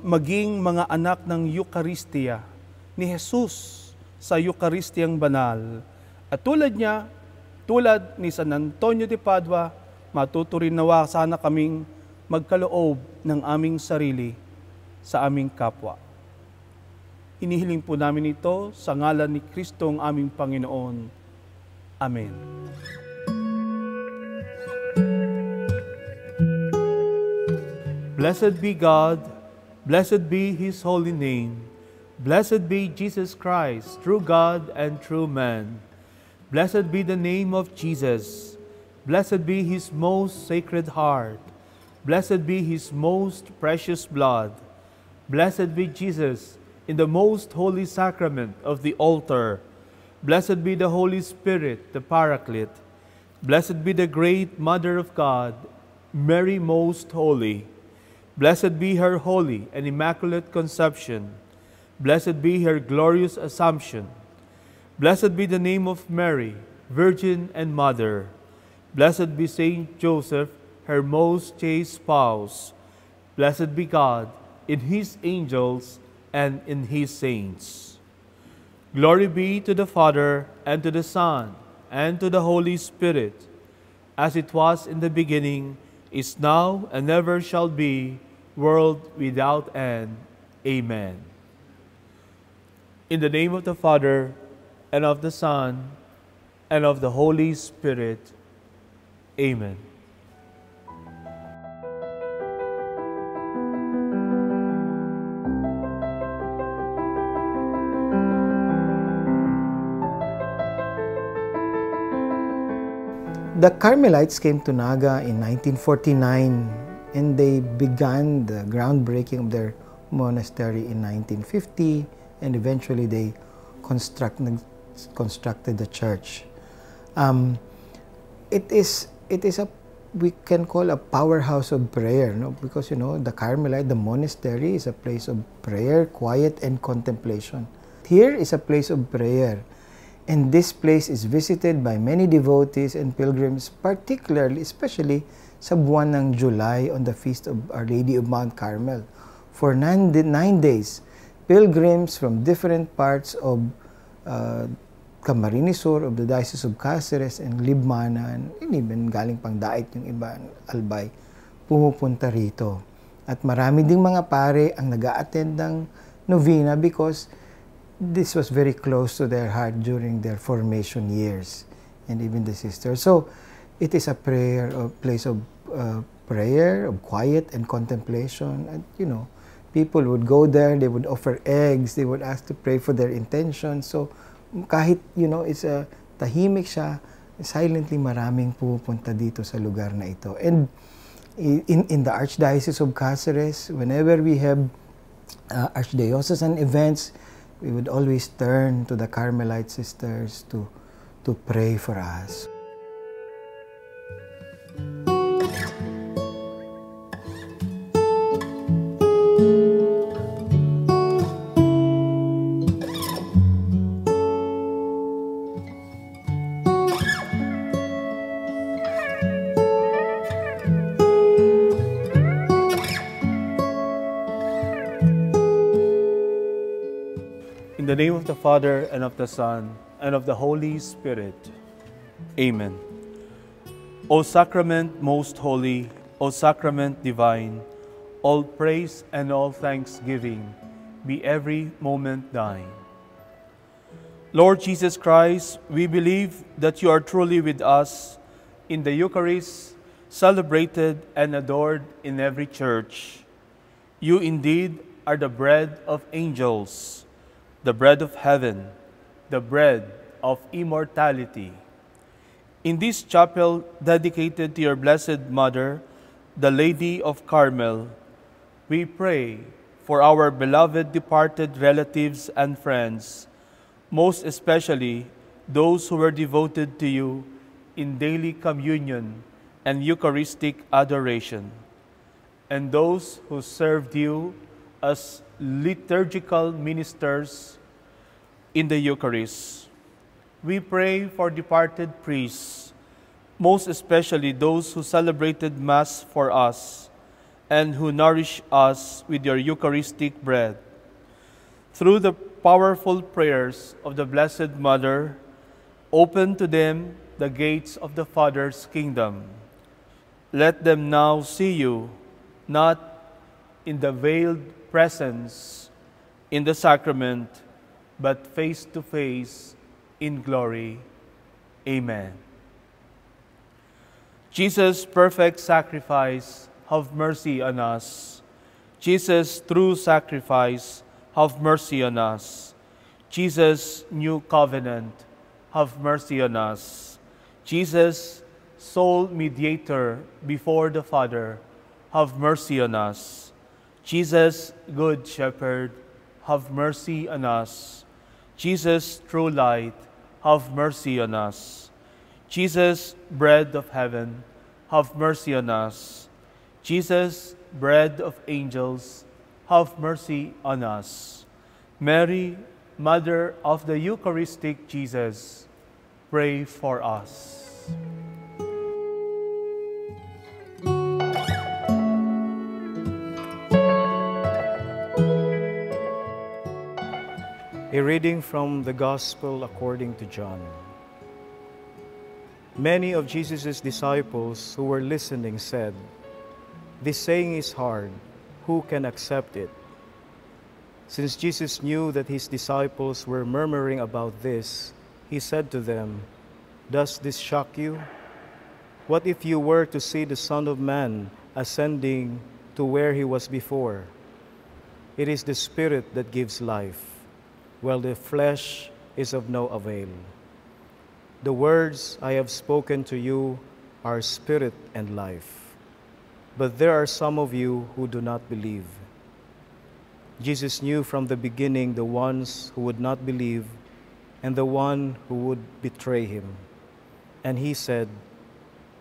maging mga anak ng Eukaristiya ni Jesus sa Eukaristiyang banal. At tulad niya, tulad ni San Antonio de Padua, matuto nawa sana kaming magkaloob ng aming sarili sa aming kapwa. Inihiling po namin ito sa ngalan ni Kristong aming Panginoon. Amen. Blessed be God, blessed be his holy name. Blessed be Jesus Christ, true God and true man. Blessed be the name of Jesus. Blessed be his most sacred heart. Blessed be his most precious blood. Blessed be Jesus in the most holy sacrament of the altar. Blessed be the Holy Spirit, the Paraclete. Blessed be the great Mother of God, Mary most holy. Blessed be her holy and immaculate conception. Blessed be her glorious assumption. Blessed be the name of Mary, Virgin and Mother. Blessed be Saint Joseph, her most chaste spouse. Blessed be God in his angels and in his saints. Glory be to the Father, and to the Son, and to the Holy Spirit, as it was in the beginning, is now, and ever shall be, world without end. Amen. In the name of the Father, and of the Son, and of the Holy Spirit. Amen. The Carmelites came to Naga in 1949 and they began the groundbreaking of their monastery in 1950 and eventually they construct, constructed the church. Um, it is it is a we can call a powerhouse of prayer no because you know the Carmelite the monastery is a place of prayer quiet and contemplation here is a place of prayer and this place is visited by many devotees and pilgrims particularly especially sa buwan ng July on the feast of Our Lady of Mount Carmel. For nine, nine days, pilgrims from different parts of uh, Camarines Sur, of the Diocese of Cáceres, and Libmanan, and even galing pang dait yung iba, Albay, pumupunta rito. At marami ding mga pare ang nag attend ng novena because this was very close to their heart during their formation years and even the sisters. So, it is a prayer, a place of Uh, prayer, of quiet and contemplation. And you know, people would go there, they would offer eggs, they would ask to pray for their intention. So kahit, you know, it's a tahimik siya, silently maraming pupunta dito sa lugar na ito. And in, in the Archdiocese of Cáceres, whenever we have uh, archdiocesan events, we would always turn to the Carmelite sisters to, to pray for us. the name of the Father, and of the Son, and of the Holy Spirit. Amen. O Sacrament most holy, O Sacrament divine, all praise and all thanksgiving be every moment thine. Lord Jesus Christ, we believe that you are truly with us in the Eucharist, celebrated and adored in every church. You indeed are the bread of angels the bread of heaven, the bread of immortality. In this chapel dedicated to your Blessed Mother, the Lady of Carmel, we pray for our beloved departed relatives and friends, most especially those who were devoted to you in daily communion and Eucharistic adoration, and those who served you as liturgical ministers in the Eucharist. We pray for departed priests, most especially those who celebrated Mass for us and who nourish us with your Eucharistic bread. Through the powerful prayers of the Blessed Mother, open to them the gates of the Father's kingdom. Let them now see you, not in the veiled presence in the sacrament, but face to face in glory. Amen. Jesus' perfect sacrifice, have mercy on us. Jesus' true sacrifice, have mercy on us. Jesus' new covenant, have mercy on us. Jesus' sole mediator before the Father, have mercy on us. Jesus, Good Shepherd, have mercy on us. Jesus, True Light, have mercy on us. Jesus, Bread of Heaven, have mercy on us. Jesus, Bread of Angels, have mercy on us. Mary, Mother of the Eucharistic Jesus, pray for us. A reading from the Gospel according to John. Many of Jesus' disciples who were listening said, This saying is hard. Who can accept it? Since Jesus knew that his disciples were murmuring about this, he said to them, Does this shock you? What if you were to see the Son of Man ascending to where he was before? It is the Spirit that gives life while the flesh is of no avail. The words I have spoken to you are spirit and life, but there are some of you who do not believe. Jesus knew from the beginning the ones who would not believe and the one who would betray him. And he said,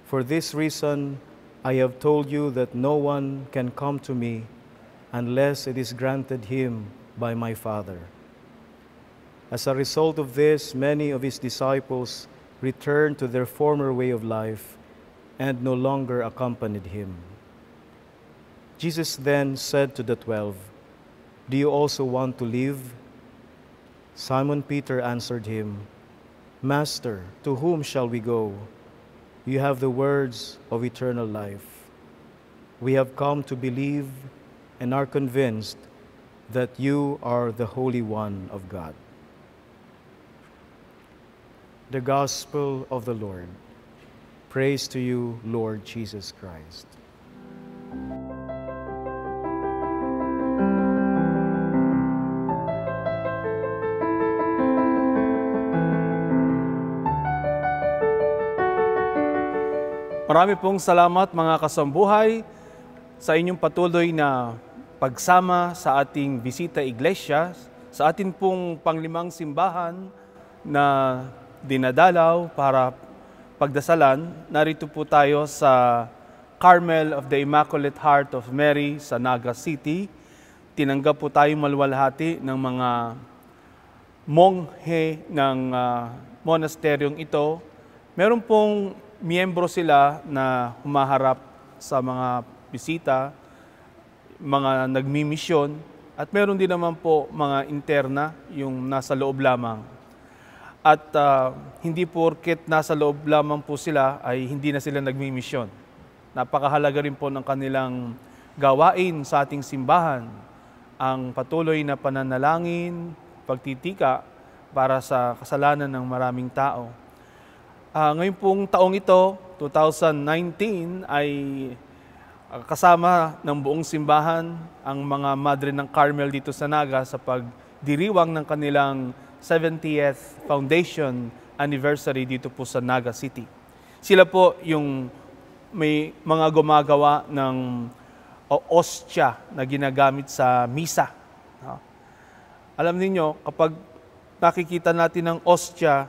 For this reason I have told you that no one can come to me unless it is granted him by my Father. As a result of this, many of his disciples returned to their former way of life and no longer accompanied him. Jesus then said to the twelve, Do you also want to leave? Simon Peter answered him, Master, to whom shall we go? You have the words of eternal life. We have come to believe and are convinced that you are the Holy One of God. the gospel of the Lord. Praise to you, Lord Jesus Christ. Marami pong salamat mga kasambuhay sa inyong patuloy na pagsama sa ating bisita iglesia, sa ating pong panglimang simbahan na dinadalaw para pagdasalan. Narito po tayo sa Carmel of the Immaculate Heart of Mary sa Naga City. Tinanggap po tayo malwalhati ng mga monghe ng uh, monasteryong ito. Meron pong miyembro sila na humaharap sa mga bisita, mga nagmimisyon, at meron din naman po mga interna, yung nasa loob lamang at uh, hindi porket nasa loob lamang po sila ay hindi na sila nagmi-mission. Napakahalaga rin po ng kanilang gawain sa ating simbahan ang patuloy na pananalangin, pagtitika para sa kasalanan ng maraming tao. Uh, ngayon pong taong ito, 2019, ay ah, kasama ng buong simbahan ang mga Madre ng Carmel dito sa Naga sa pagdiriwang ng kanilang 70th Foundation Anniversary dito po sa Naga City. Sila po yung may mga gumagawa ng ostya na ginagamit sa misa. Alam niyo kapag nakikita natin ang ostya,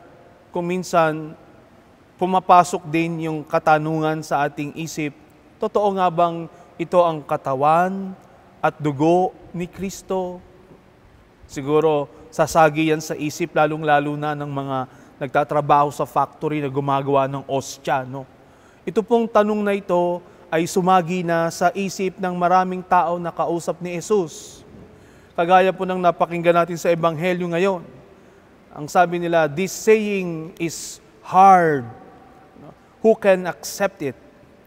kuminsan pumapasok din yung katanungan sa ating isip, totoo nga bang ito ang katawan at dugo ni Kristo? Siguro sasagi yan sa isip, lalong-lalo na ng mga nagtatrabaho sa factory na gumagawa ng ostya. No? Ito pong tanong na ito ay sumagi na sa isip ng maraming tao na kausap ni Jesus. Kagaya po ng napakinggan natin sa Ebanghelyo ngayon. Ang sabi nila, this saying is hard. Who can accept it?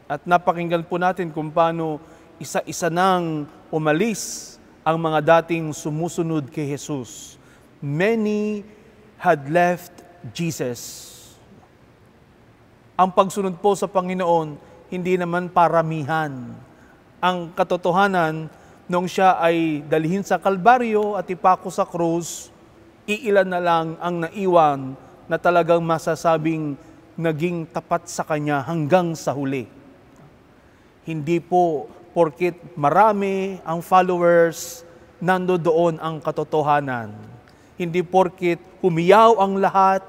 At napakinggan po natin kung paano isa-isa nang umalis ang mga dating sumusunod kay Jesus many had left Jesus. Ang pagsunod po sa Panginoon, hindi naman paramihan. Ang katotohanan, nung siya ay dalhin sa Kalbaryo at ipako sa krus, iilan na lang ang naiwan na talagang masasabing naging tapat sa kanya hanggang sa huli. Hindi po porkit marami ang followers, nando doon ang katotohanan hindi porkit humiyaw ang lahat,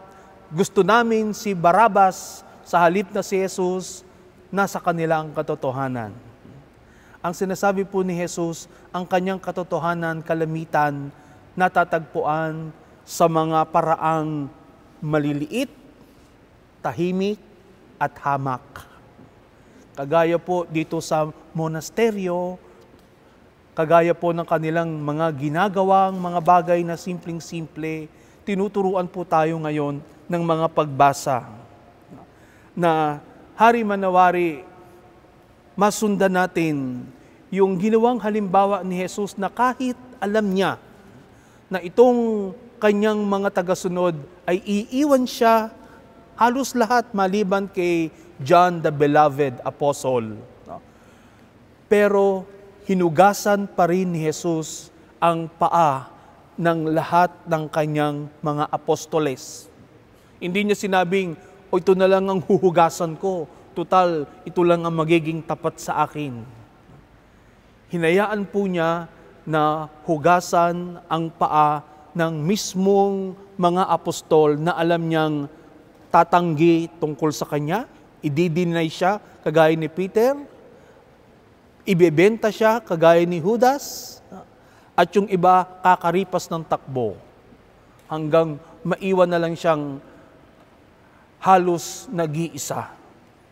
gusto namin si Barabas sa halip na si Jesus, nasa kanila ang katotohanan. Ang sinasabi po ni Jesus, ang kanyang katotohanan, kalamitan, natatagpuan sa mga paraang maliliit, tahimik, at hamak. Kagaya po dito sa monasteryo, kagaya po ng kanilang mga ginagawang mga bagay na simpleng-simple, tinuturuan po tayo ngayon ng mga pagbasa na hari manawari masundan natin yung ginawang halimbawa ni Jesus na kahit alam niya na itong kanyang mga tagasunod ay iiwan siya halos lahat maliban kay John the Beloved Apostle. Pero hinugasan pa rin ni Jesus ang paa ng lahat ng kanyang mga apostoles. Hindi niya sinabing, o ito na lang ang huhugasan ko, total, ito lang ang magiging tapat sa akin. Hinayaan po niya na hugasan ang paa ng mismong mga apostol na alam niyang tatanggi tungkol sa kanya, ididinay siya kagaya ni Peter, ibebenta siya kagaya ni Judas at yung iba kakaripas ng takbo hanggang maiwan na lang siyang halos nag-iisa.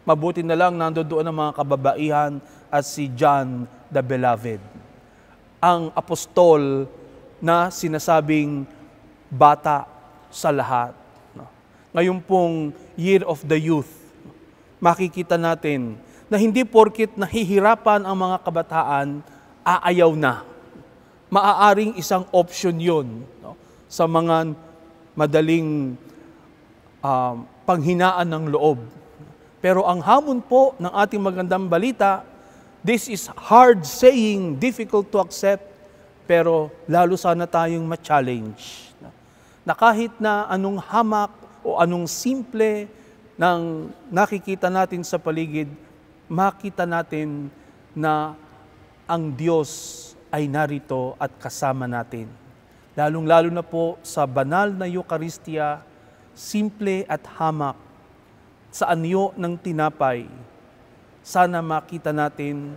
Mabuti na lang nandoon ang mga kababaihan at si John the Beloved, ang apostol na sinasabing bata sa lahat. Ngayon pong Year of the Youth, makikita natin na hindi porkit nahihirapan ang mga kabataan, aayaw na. Maaaring isang option yun no? sa mga madaling uh, panghinaan ng loob. Pero ang hamon po ng ating magandang balita, this is hard saying, difficult to accept, pero lalo sana tayong ma-challenge. Na kahit na anong hamak o anong simple ng nakikita natin sa paligid, makita natin na ang Diyos ay narito at kasama natin. Lalong-lalo na po sa banal na Eukaristiya, simple at hamak, sa anyo ng tinapay, sana makita natin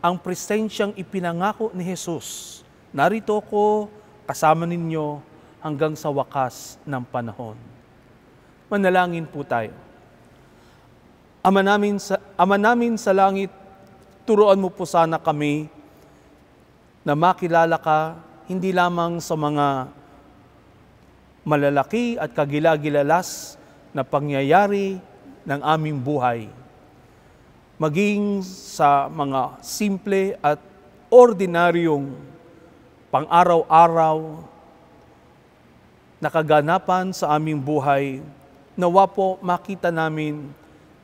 ang presensyang ipinangako ni Jesus. Narito ako, kasama ninyo hanggang sa wakas ng panahon. Manalangin po tayo. Ama namin sa, Ama namin sa langit, turuan mo po sana kami na makilala ka hindi lamang sa mga malalaki at kagilagilalas na pangyayari ng aming buhay. Maging sa mga simple at ordinaryong pang-araw-araw na kaganapan sa aming buhay, nawa po makita namin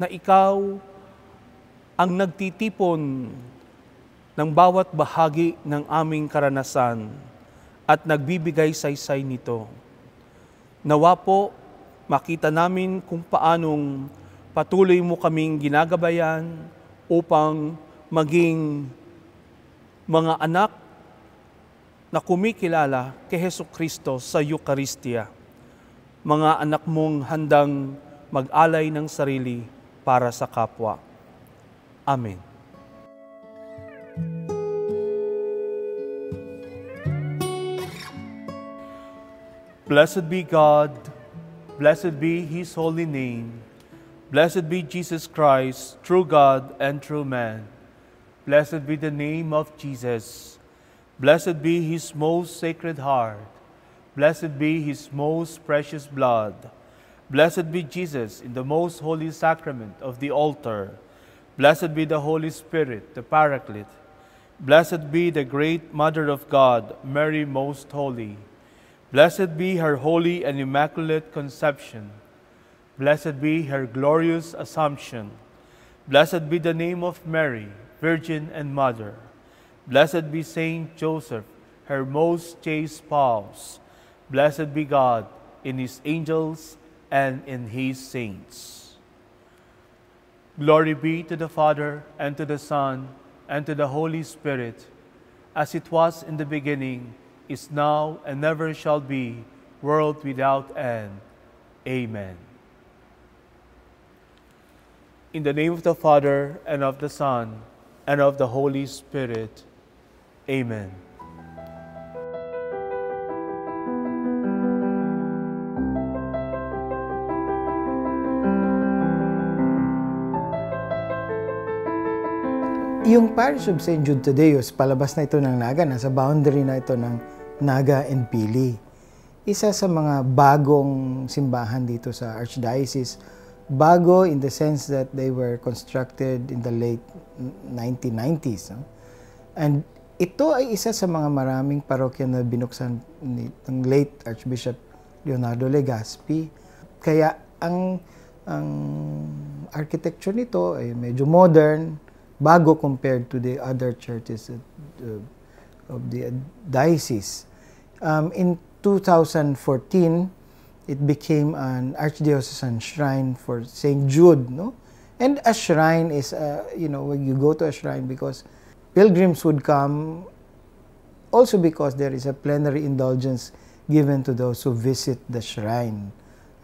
na ikaw ang nagtitipon ng bawat bahagi ng aming karanasan at nagbibigay saysay nito. Nawa po, makita namin kung paanong patuloy mo kaming ginagabayan upang maging mga anak na kumikilala kay Heso Kristo sa Eucharistia. Mga anak mong handang mag-alay ng sarili para sa kapwa. Amen. Blessed be God, blessed be His holy name, blessed be Jesus Christ, true God and true man. Blessed be the name of Jesus, blessed be His most sacred heart, blessed be His most precious blood. Blessed be Jesus in the most holy sacrament of the altar. Blessed be the Holy Spirit, the Paraclete. Blessed be the great Mother of God, Mary Most Holy. Blessed be her holy and immaculate conception. Blessed be her glorious Assumption. Blessed be the name of Mary, Virgin and Mother. Blessed be Saint Joseph, her most chaste spouse. Blessed be God in his angels and in his saints. Glory be to the Father, and to the Son, and to the Holy Spirit, as it was in the beginning, is now, and never shall be, world without end. Amen. In the name of the Father, and of the Son, and of the Holy Spirit. Amen. Yung Parish of St. Jude Tadeus, palabas na ito ng Naga, nasa boundary na ito ng Naga and Pili. Isa sa mga bagong simbahan dito sa Archdiocese, bago in the sense that they were constructed in the late 1990s. No? And ito ay isa sa mga maraming parokya na binuksan ni, ng late Archbishop Leonardo Legaspi. Kaya ang ang architecture nito ay medyo modern, bago compared to the other churches at, uh, of the diocese. Um, in 2014, it became an archdiocesan shrine for St. Jude, no? And a shrine is, uh, you know, when you go to a shrine because pilgrims would come also because there is a plenary indulgence given to those who visit the shrine,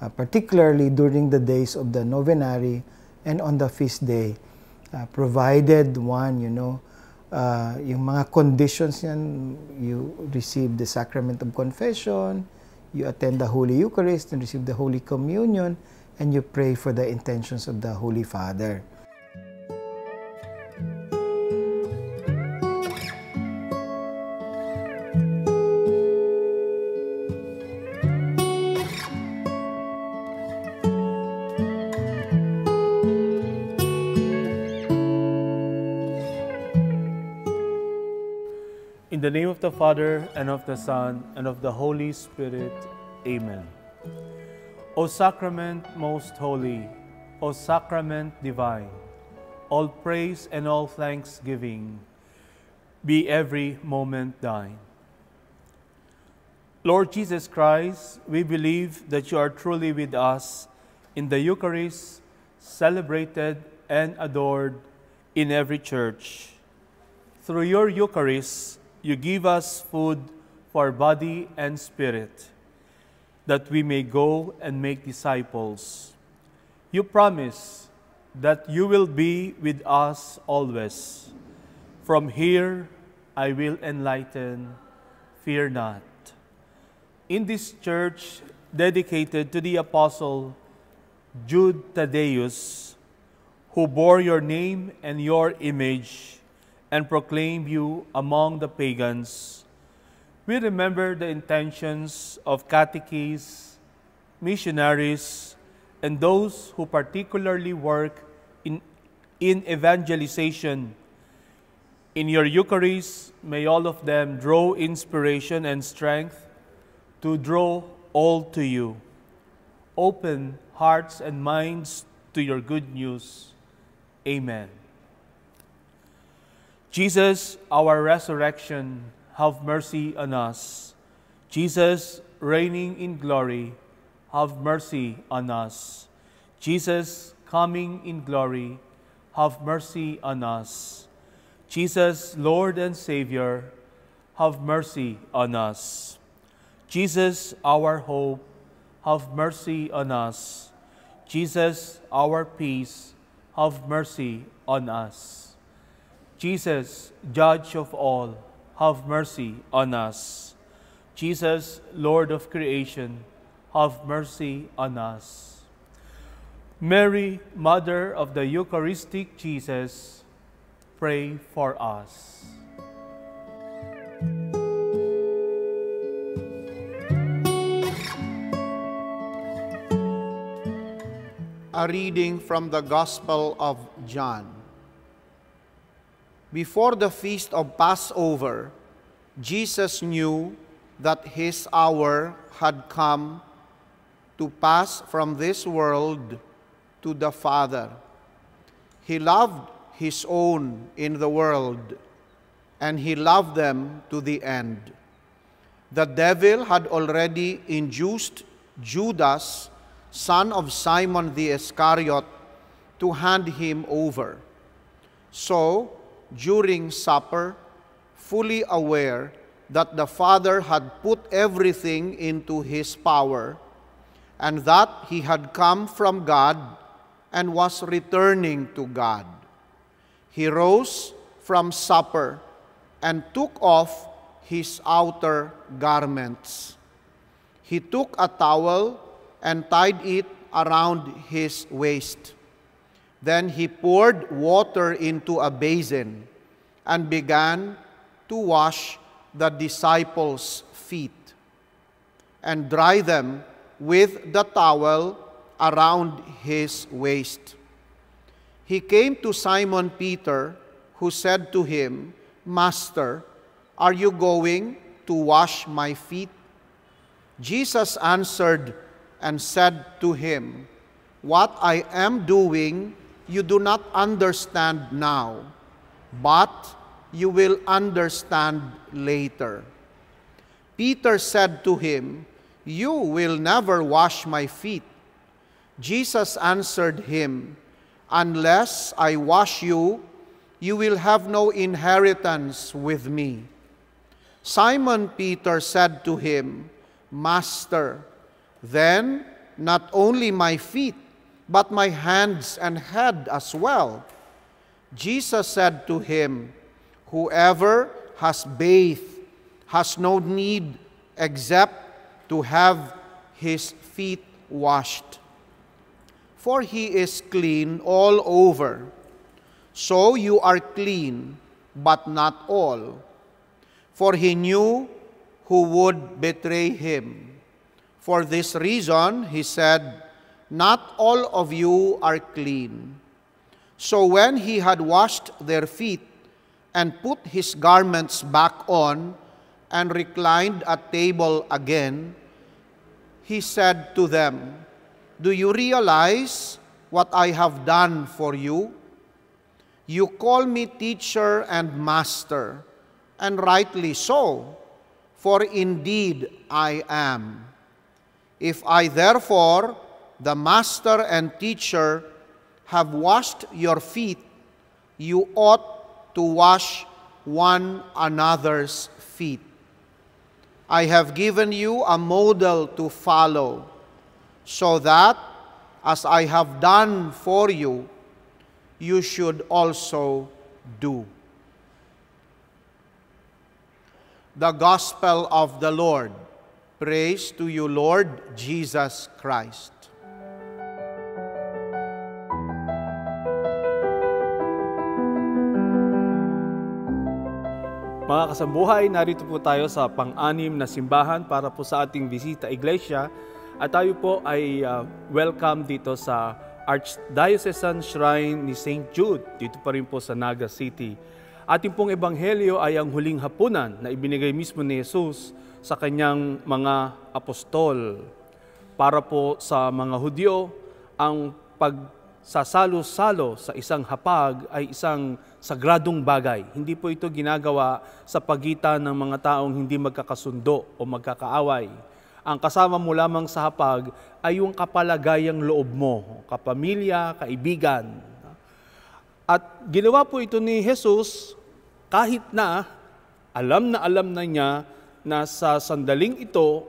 uh, particularly during the days of the novenary and on the feast day uh, provided one, you know, uh, yung mga conditions yan you receive the sacrament of confession, you attend the Holy Eucharist and receive the Holy Communion, and you pray for the intentions of the Holy Father. the name of the Father, and of the Son, and of the Holy Spirit. Amen. O Sacrament most holy, O Sacrament divine, all praise and all thanksgiving be every moment thine. Lord Jesus Christ, we believe that you are truly with us in the Eucharist, celebrated and adored in every church. Through your Eucharist, you give us food for body and spirit, that we may go and make disciples. You promise that you will be with us always. From here I will enlighten, fear not. In this church dedicated to the apostle Jude Thaddeus, who bore your name and your image, and proclaim you among the pagans. We remember the intentions of catechists, missionaries, and those who particularly work in, in evangelization. In your Eucharist, may all of them draw inspiration and strength to draw all to you. Open hearts and minds to your good news. Amen. Jesus, our resurrection, have mercy on us. Jesus, reigning in glory, have mercy on us. Jesus, coming in glory, have mercy on us. Jesus, Lord and Savior, have mercy on us. Jesus, our hope, have mercy on us. Jesus, our peace, have mercy on us. Jesus, Judge of all, have mercy on us. Jesus, Lord of creation, have mercy on us. Mary, Mother of the Eucharistic Jesus, pray for us. A reading from the Gospel of John. Before the feast of Passover, Jesus knew that his hour had come to pass from this world to the Father. He loved his own in the world, and he loved them to the end. The devil had already induced Judas, son of Simon the Iscariot, to hand him over. So, during supper, fully aware that the Father had put everything into his power, and that he had come from God and was returning to God. He rose from supper and took off his outer garments. He took a towel and tied it around his waist. Then he poured water into a basin and began to wash the disciples' feet and dry them with the towel around his waist. He came to Simon Peter, who said to him, Master, are you going to wash my feet? Jesus answered and said to him, What I am doing you do not understand now, but you will understand later. Peter said to him, You will never wash my feet. Jesus answered him, Unless I wash you, you will have no inheritance with me. Simon Peter said to him, Master, then not only my feet, but my hands and head as well. Jesus said to him, Whoever has bathed has no need except to have his feet washed, for he is clean all over. So you are clean, but not all. For he knew who would betray him. For this reason, he said, not all of you are clean. So when he had washed their feet and put his garments back on and reclined at table again, he said to them, Do you realize what I have done for you? You call me teacher and master, and rightly so, for indeed I am. If I therefore the master and teacher have washed your feet, you ought to wash one another's feet. I have given you a model to follow, so that as I have done for you, you should also do. The Gospel of the Lord. Praise to you, Lord Jesus Christ. Mga kasambuhay, narito po tayo sa pang-anim na simbahan para po sa ating bisita iglesia at tayo po ay uh, welcome dito sa Archdiocesan Shrine ni St. Jude dito pa rin po sa Naga City. Ating pong ebanghelyo ay ang huling hapunan na ibinigay mismo ni Jesus sa kanyang mga apostol. Para po sa mga Hudyo, ang pag sasalo-salo sa isang hapag ay isang sagradong bagay. Hindi po ito ginagawa sa pagitan ng mga taong hindi magkakasundo o magkakaaway. Ang kasama mo lamang sa hapag ay yung kapalagayang loob mo, kapamilya, kaibigan. At ginawa po ito ni Jesus kahit na alam na alam na niya na sa sandaling ito,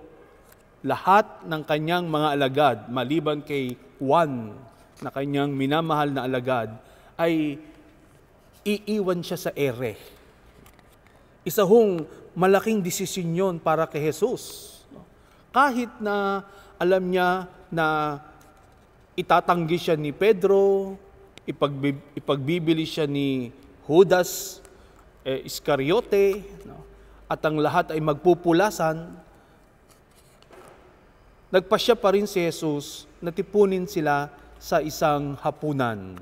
lahat ng kanyang mga alagad, maliban kay Juan na kanyang minamahal na alagad ay iiwan siya sa ere. Isa hong malaking desisyon yon para kay Jesus. Kahit na alam niya na itatanggi siya ni Pedro, ipagbib- ipagbibili siya ni Judas eh, Iscariote, no? at ang lahat ay magpupulasan, nagpasya pa rin si Jesus na tipunin sila sa isang hapunan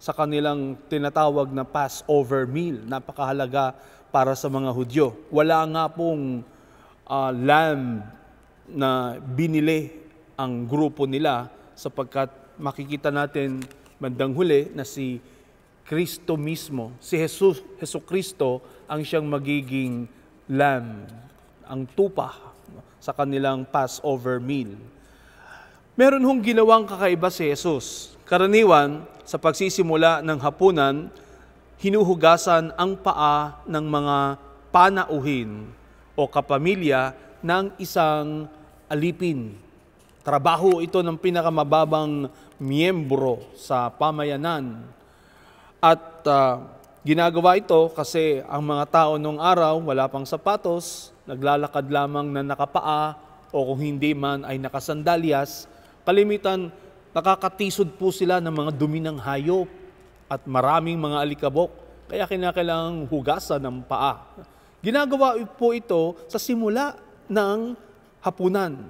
sa kanilang tinatawag na Passover meal. Napakahalaga para sa mga Hudyo. Wala nga pong uh, lamb na binili ang grupo nila sapagkat makikita natin bandang huli na si Kristo mismo, si Jesus, Heso Kristo ang siyang magiging lamb, ang tupa sa kanilang Passover meal meron hong ginawang kakaiba si Jesus. Karaniwan, sa pagsisimula ng hapunan, hinuhugasan ang paa ng mga panauhin o kapamilya ng isang alipin. Trabaho ito ng pinakamababang miyembro sa pamayanan. At uh, ginagawa ito kasi ang mga tao nung araw wala pang sapatos, naglalakad lamang na nakapaa o kung hindi man ay nakasandalyas Kalimitan, nakakatisod po sila ng mga dumi hayop at maraming mga alikabok, kaya kinakailangang hugasan ng paa. Ginagawa po ito sa simula ng hapunan.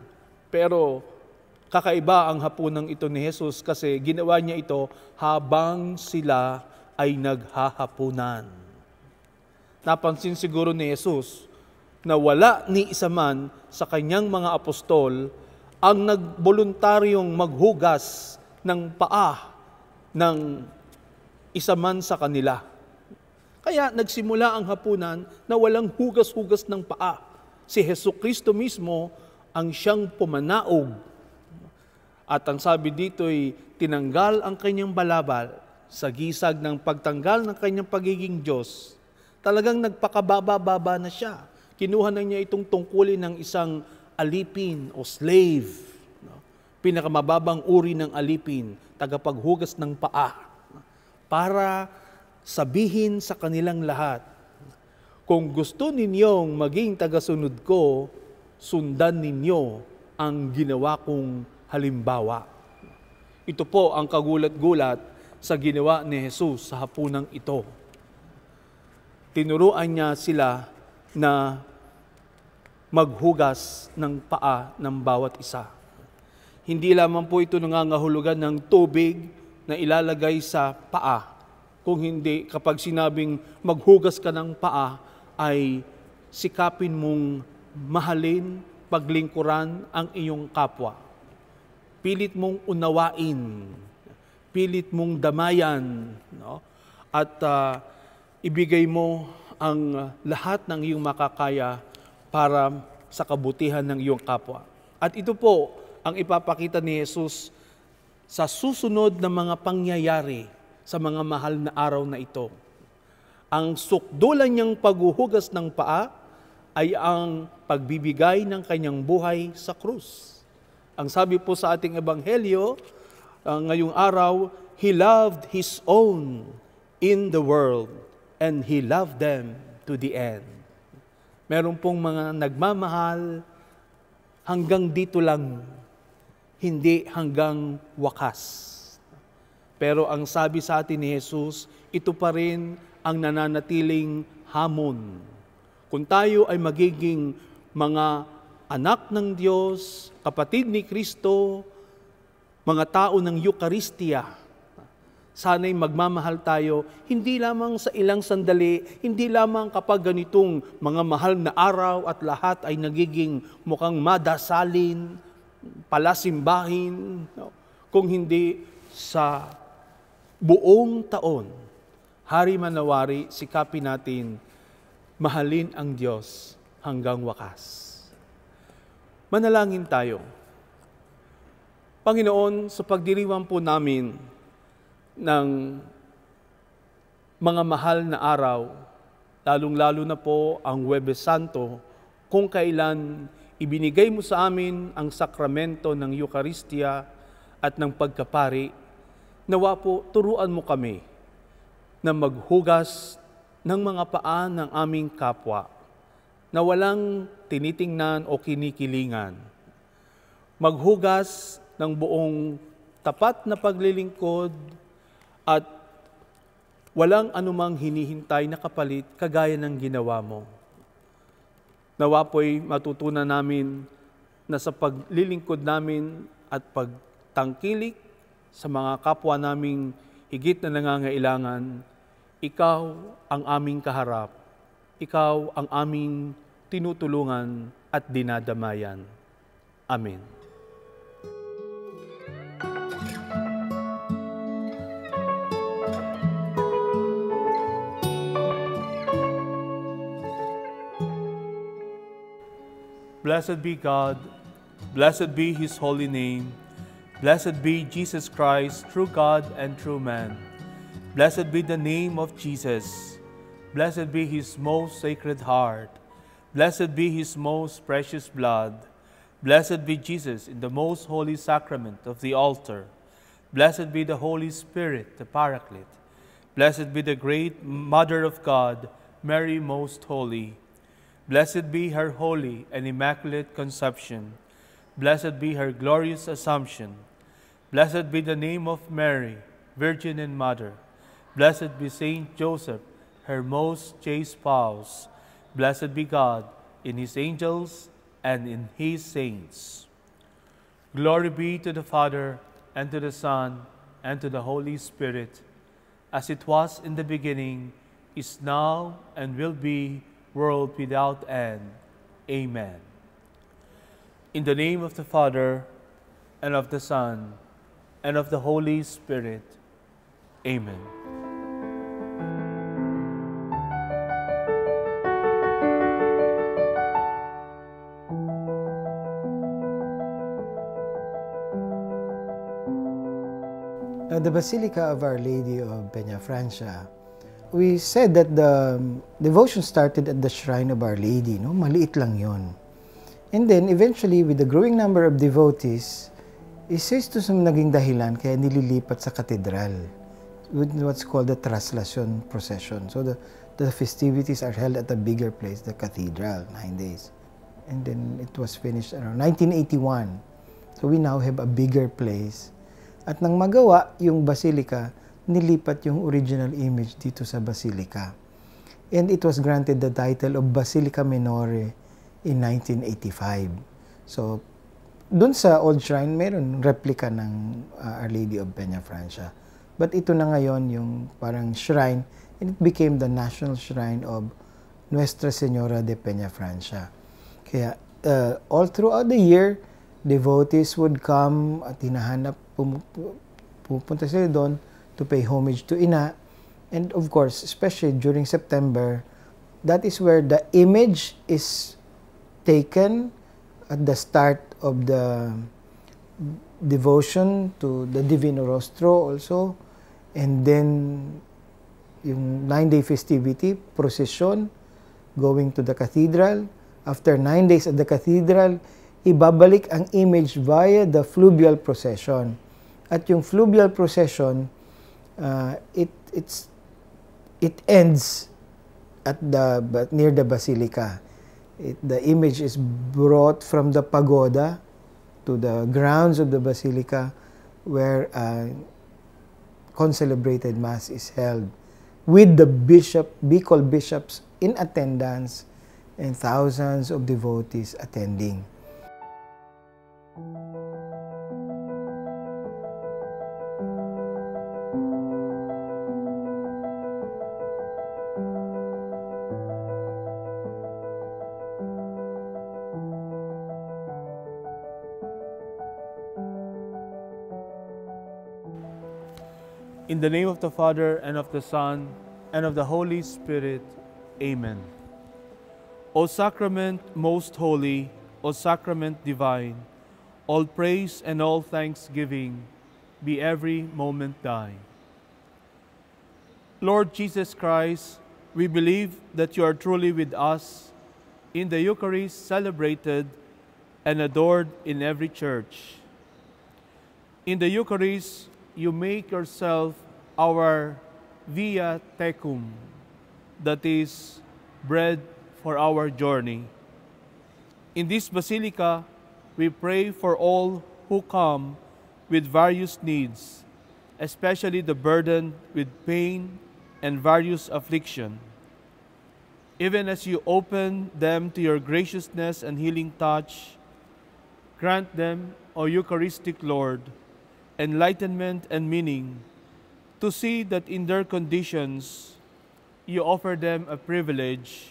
Pero kakaiba ang hapunang ito ni Jesus kasi ginawa niya ito habang sila ay naghahapunan. Napansin siguro ni Jesus na wala ni isa man sa kanyang mga apostol ang nagboluntaryong maghugas ng paa ng isa man sa kanila. Kaya nagsimula ang hapunan na walang hugas-hugas ng paa. Si Heso Kristo mismo ang siyang pumanaog. At ang sabi dito ay tinanggal ang kanyang balabal sa gisag ng pagtanggal ng kanyang pagiging Diyos. Talagang nagpakababa-baba na siya. Kinuha na niya itong tungkulin ng isang alipin o slave, no? pinakamababang uri ng alipin, tagapaghugas ng paa, para sabihin sa kanilang lahat, kung gusto ninyong maging tagasunod ko, sundan ninyo ang ginawa kong halimbawa. Ito po ang kagulat-gulat sa ginawa ni Jesus sa hapunang ito. Tinuruan niya sila na maghugas ng paa ng bawat isa. Hindi lamang po ito nangangahulugan ng tubig na ilalagay sa paa. Kung hindi, kapag sinabing maghugas ka ng paa, ay sikapin mong mahalin, paglingkuran ang iyong kapwa. Pilit mong unawain, pilit mong damayan, no? at uh, ibigay mo ang lahat ng iyong makakaya para sa kabutihan ng iyong kapwa. At ito po ang ipapakita ni Jesus sa susunod na mga pangyayari sa mga mahal na araw na ito. Ang sukdulan niyang paghuhugas ng paa ay ang pagbibigay ng kanyang buhay sa krus. Ang sabi po sa ating ebanghelyo uh, ngayong araw, He loved His own in the world, and He loved them to the end. Meron pong mga nagmamahal hanggang dito lang, hindi hanggang wakas. Pero ang sabi sa atin ni Jesus, ito pa rin ang nananatiling hamon. Kung tayo ay magiging mga anak ng Diyos, kapatid ni Kristo, mga tao ng Eukaristiya, Sana'y magmamahal tayo, hindi lamang sa ilang sandali, hindi lamang kapag ganitong mga mahal na araw at lahat ay nagiging mukhang madasalin, palasimbahin, no? kung hindi sa buong taon. Hari manawari, sikapin natin, mahalin ang Diyos hanggang wakas. Manalangin tayo. Panginoon, sa pagdiriwang po namin, ng mga mahal na araw, lalong-lalo na po ang Webes Santo, kung kailan ibinigay mo sa amin ang sakramento ng Eukaristiya at ng pagkapari, nawa po turuan mo kami na maghugas ng mga paa ng aming kapwa na walang tinitingnan o kinikilingan. Maghugas ng buong tapat na paglilingkod at walang anumang hinihintay na kapalit kagaya ng ginawa mo. Nawa po'y matutunan namin na sa paglilingkod namin at pagtangkilik sa mga kapwa naming higit na nangangailangan, ikaw ang aming kaharap, ikaw ang aming tinutulungan at dinadamayan. Amen. Blessed be God, blessed be his holy name, blessed be Jesus Christ, true God and true man. Blessed be the name of Jesus, blessed be his most sacred heart, blessed be his most precious blood, blessed be Jesus in the most holy sacrament of the altar, blessed be the Holy Spirit, the Paraclete, blessed be the great Mother of God, Mary most holy, Blessed be her holy and immaculate conception. Blessed be her glorious assumption. Blessed be the name of Mary, Virgin and Mother. Blessed be Saint Joseph, her most chaste spouse. Blessed be God in his angels and in his saints. Glory be to the Father, and to the Son, and to the Holy Spirit, as it was in the beginning, is now, and will be world without end. Amen. In the name of the Father, and of the Son, and of the Holy Spirit. Amen. At the Basilica of Our Lady of Peñafrancia, we said that the um, devotion started at the shrine of Our Lady, no? Maliit lang 'yon. And then eventually with the growing number of devotees, isa to sa naging dahilan kaya nililipat sa katedral with what's called the translation procession. So the, the festivities are held at a bigger place, the cathedral, nine days. And then it was finished around 1981. So we now have a bigger place. At nang magawa yung basilica, nilipat yung original image dito sa basilica. And it was granted the title of Basilica Minore in 1985. So, dun sa old shrine, meron replica ng uh, Our Lady of Peña Francia. But ito na ngayon yung parang shrine and it became the national shrine of Nuestra Señora de Peña Francia. Kaya uh, all throughout the year, devotees would come at hinahanap, pum- pupunta sila doon to pay homage to Ina. And of course, especially during September, that is where the image is taken at the start of the devotion to the Divino Rostro also. And then yung nine-day festivity, procession, going to the cathedral. After nine days at the cathedral, ibabalik ang image via the fluvial procession. At yung fluvial procession, uh, it it's it ends at the but near the basilica. It, the image is brought from the pagoda to the grounds of the basilica where a concelebrated mass is held with the bishop, Bicol bishops in attendance and thousands of devotees attending. the name of the Father, and of the Son, and of the Holy Spirit. Amen. O Sacrament most holy, O Sacrament divine, all praise and all thanksgiving be every moment thine. Lord Jesus Christ, we believe that you are truly with us in the Eucharist celebrated and adored in every church. In the Eucharist, you make yourself our via tecum, that is, bread for our journey. In this basilica, we pray for all who come with various needs, especially the burdened with pain and various affliction. Even as you open them to your graciousness and healing touch, grant them, O Eucharistic Lord, enlightenment and meaning to see that in their conditions, you offer them a privilege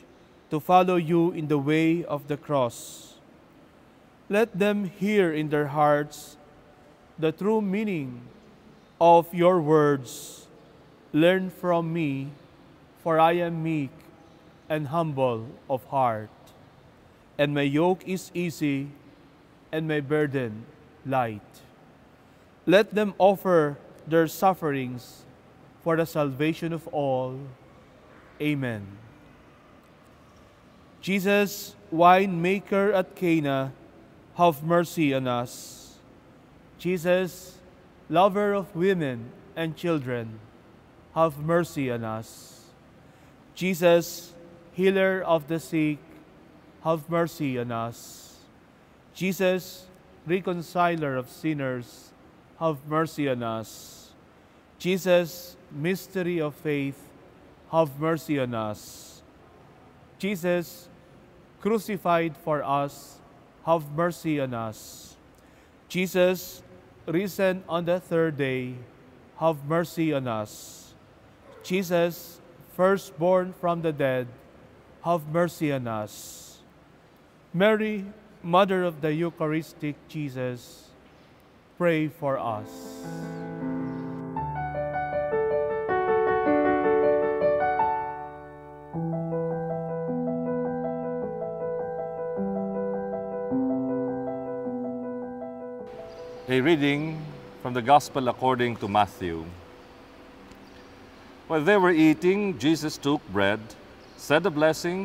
to follow you in the way of the cross. Let them hear in their hearts the true meaning of your words. Learn from me, for I am meek and humble of heart. And my yoke is easy and my burden light. Let them offer their sufferings for the salvation of all. Amen. Jesus, winemaker at Cana, have mercy on us. Jesus, lover of women and children, have mercy on us. Jesus, healer of the sick, have mercy on us. Jesus, reconciler of sinners, have mercy on us. Jesus, mystery of faith, have mercy on us. Jesus, crucified for us, have mercy on us. Jesus, risen on the third day, have mercy on us. Jesus, firstborn from the dead, have mercy on us. Mary, Mother of the Eucharistic Jesus, pray for us. A reading from the Gospel according to Matthew. While they were eating, Jesus took bread, said a blessing,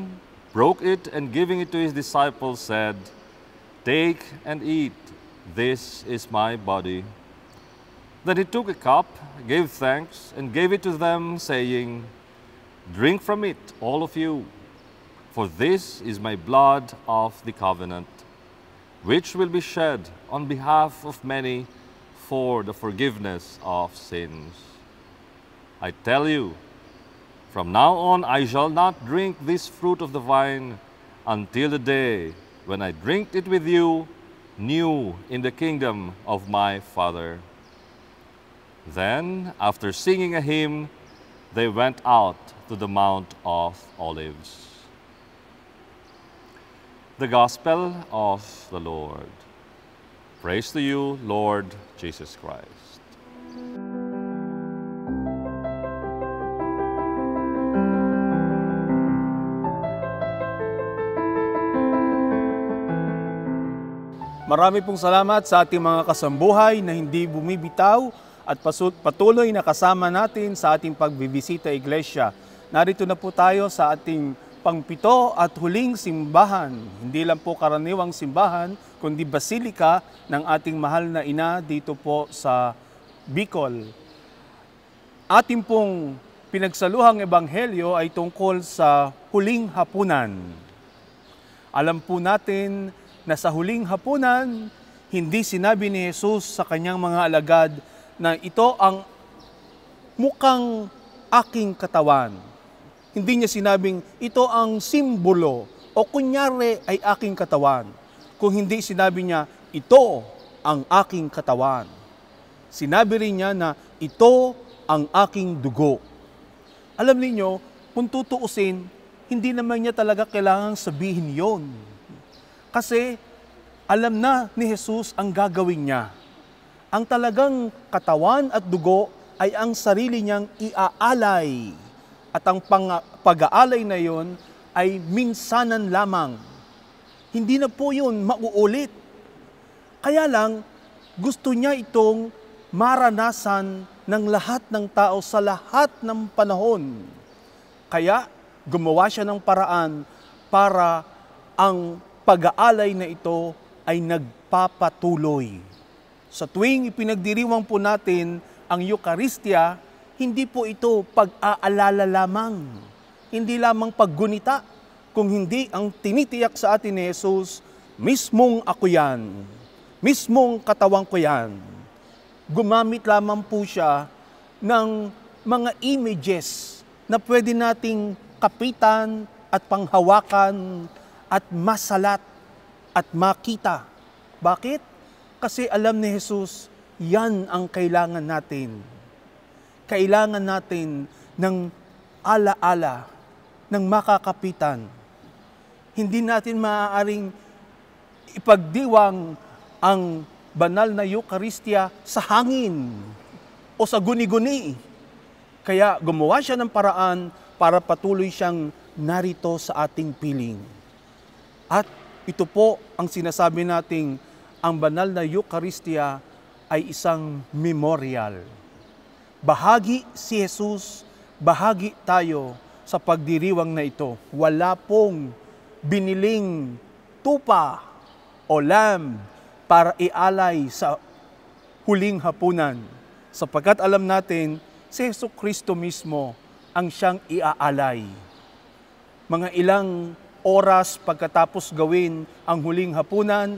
broke it, and giving it to his disciples, said, Take and eat, this is my body. Then he took a cup, gave thanks, and gave it to them, saying, Drink from it, all of you, for this is my blood of the covenant which will be shed on behalf of many for the forgiveness of sins. I tell you, from now on I shall not drink this fruit of the vine until the day when I drink it with you new in the kingdom of my Father. Then, after singing a hymn, they went out to the Mount of Olives. the gospel of the Lord. Praise to you, Lord Jesus Christ. Marami pong salamat sa ating mga kasambuhay na hindi bumibitaw at patuloy na kasama natin sa ating pagbibisita iglesia. Narito na po tayo sa ating pangpito at huling simbahan. Hindi lang po karaniwang simbahan, kundi basilika ng ating mahal na ina dito po sa Bicol. Ating pong pinagsaluhang ebanghelyo ay tungkol sa huling hapunan. Alam po natin na sa huling hapunan, hindi sinabi ni Jesus sa kanyang mga alagad na ito ang mukhang aking katawan hindi niya sinabing, ito ang simbolo o kunyari ay aking katawan. Kung hindi sinabi niya, ito ang aking katawan. Sinabi rin niya na ito ang aking dugo. Alam niyo, kung tutuusin, hindi naman niya talaga kailangang sabihin yon. Kasi alam na ni Jesus ang gagawin niya. Ang talagang katawan at dugo ay ang sarili niyang iaalay at ang pag-aalay na yon ay minsanan lamang. Hindi na po yun mauulit. Kaya lang, gusto niya itong maranasan ng lahat ng tao sa lahat ng panahon. Kaya gumawa siya ng paraan para ang pag-aalay na ito ay nagpapatuloy. Sa tuwing ipinagdiriwang po natin ang Eucharistia, hindi po ito pag-aalala lamang, hindi lamang paggunita, kung hindi ang tinitiyak sa atin ni Jesus, mismong ako yan, mismong katawang ko yan. Gumamit lamang po siya ng mga images na pwede nating kapitan at panghawakan at masalat at makita. Bakit? Kasi alam ni Jesus, yan ang kailangan natin kailangan natin ng alaala ng makakapitan. Hindi natin maaaring ipagdiwang ang banal na Eucharistia sa hangin o sa guni-guni. Kaya gumawa siya ng paraan para patuloy siyang narito sa ating piling. At ito po ang sinasabi nating ang banal na Eucharistia ay isang memorial. Bahagi si Jesus, bahagi tayo sa pagdiriwang na ito. Wala pong biniling tupa o lamb para ialay sa huling hapunan. Sapagkat alam natin, si Yesu Kristo mismo ang siyang iaalay. Mga ilang oras pagkatapos gawin ang huling hapunan,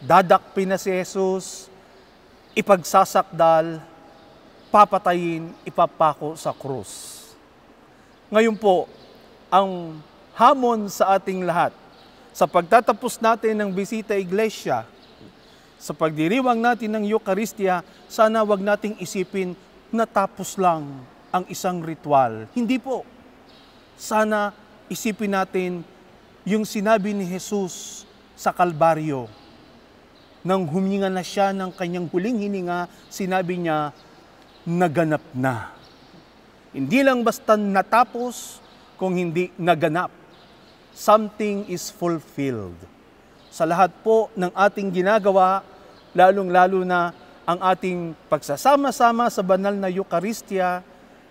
dadakpin na si Jesus, ipagsasakdal papatayin, ipapako sa krus. Ngayon po, ang hamon sa ating lahat, sa pagtatapos natin ng bisita iglesia, sa pagdiriwang natin ng Eucharistia, sana wag nating isipin na tapos lang ang isang ritual. Hindi po. Sana isipin natin yung sinabi ni Jesus sa Kalbaryo. Nang huminga na siya ng kanyang huling hininga, sinabi niya, naganap na. Hindi lang basta natapos, kung hindi naganap. Something is fulfilled. Sa lahat po ng ating ginagawa, lalong-lalo na ang ating pagsasama-sama sa banal na Eucharistia,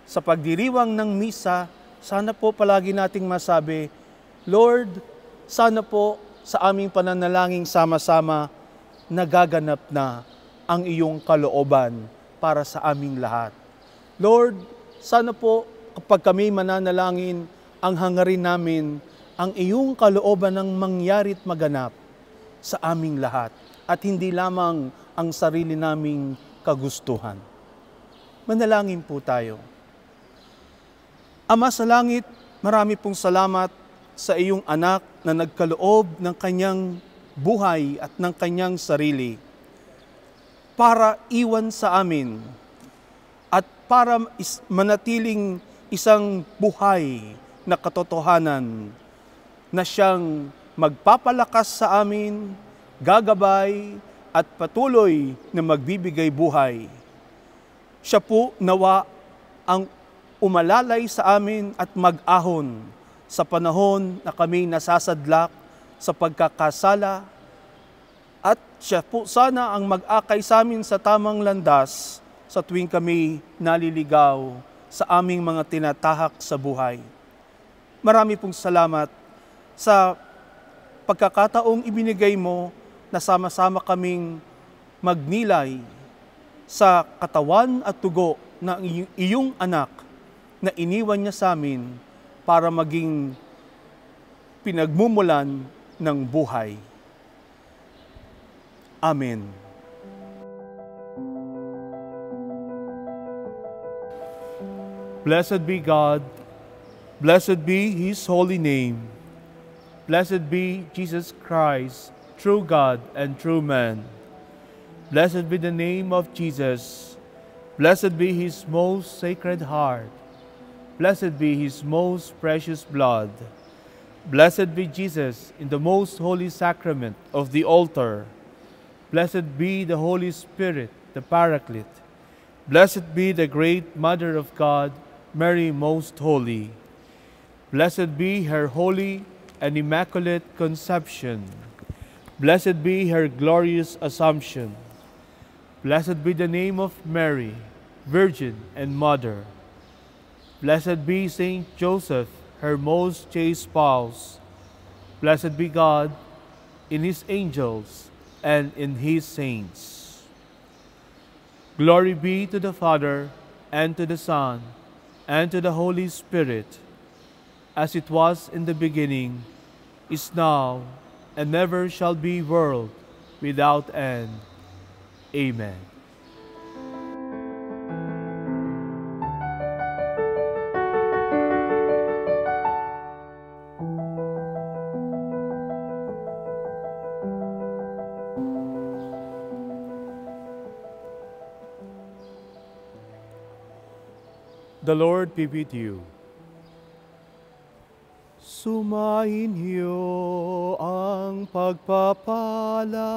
sa pagdiriwang ng misa, sana po palagi nating masabi, Lord, sana po sa aming pananalangin sama-sama nagaganap na ang iyong kalooban para sa aming lahat. Lord, sana po kapag kami mananalangin, ang hangarin namin ang iyong kalooban ng mangyari't maganap sa aming lahat at hindi lamang ang sarili naming kagustuhan. Manalangin po tayo. Ama sa langit, marami pong salamat sa iyong anak na nagkaloob ng kanyang buhay at ng kanyang sarili para iwan sa amin at para manatiling isang buhay na katotohanan na siyang magpapalakas sa amin, gagabay at patuloy na magbibigay buhay. Siya po nawa ang umalalay sa amin at mag-ahon sa panahon na kami nasasadlak sa pagkakasala at siya po sana ang mag-akay sa amin sa tamang landas sa tuwing kami naliligaw sa aming mga tinatahak sa buhay. Marami pong salamat sa pagkakataong ibinigay mo na sama-sama kaming magnilay sa katawan at tugo ng iyong anak na iniwan niya sa amin para maging pinagmumulan ng buhay. Amen. Blessed be God. Blessed be His holy name. Blessed be Jesus Christ, true God and true man. Blessed be the name of Jesus. Blessed be His most sacred heart. Blessed be His most precious blood. Blessed be Jesus in the most holy sacrament of the altar. Blessed be the Holy Spirit, the Paraclete. Blessed be the great Mother of God, Mary Most Holy. Blessed be her holy and immaculate conception. Blessed be her glorious assumption. Blessed be the name of Mary, Virgin and Mother. Blessed be Saint Joseph, her most chaste spouse. Blessed be God in his angels and in his saints. Glory be to the Father, and to the Son, and to the Holy Spirit, as it was in the beginning, is now, and never shall be world without end. Amen. The Lord be with you. Sumain niyo ang pagpapala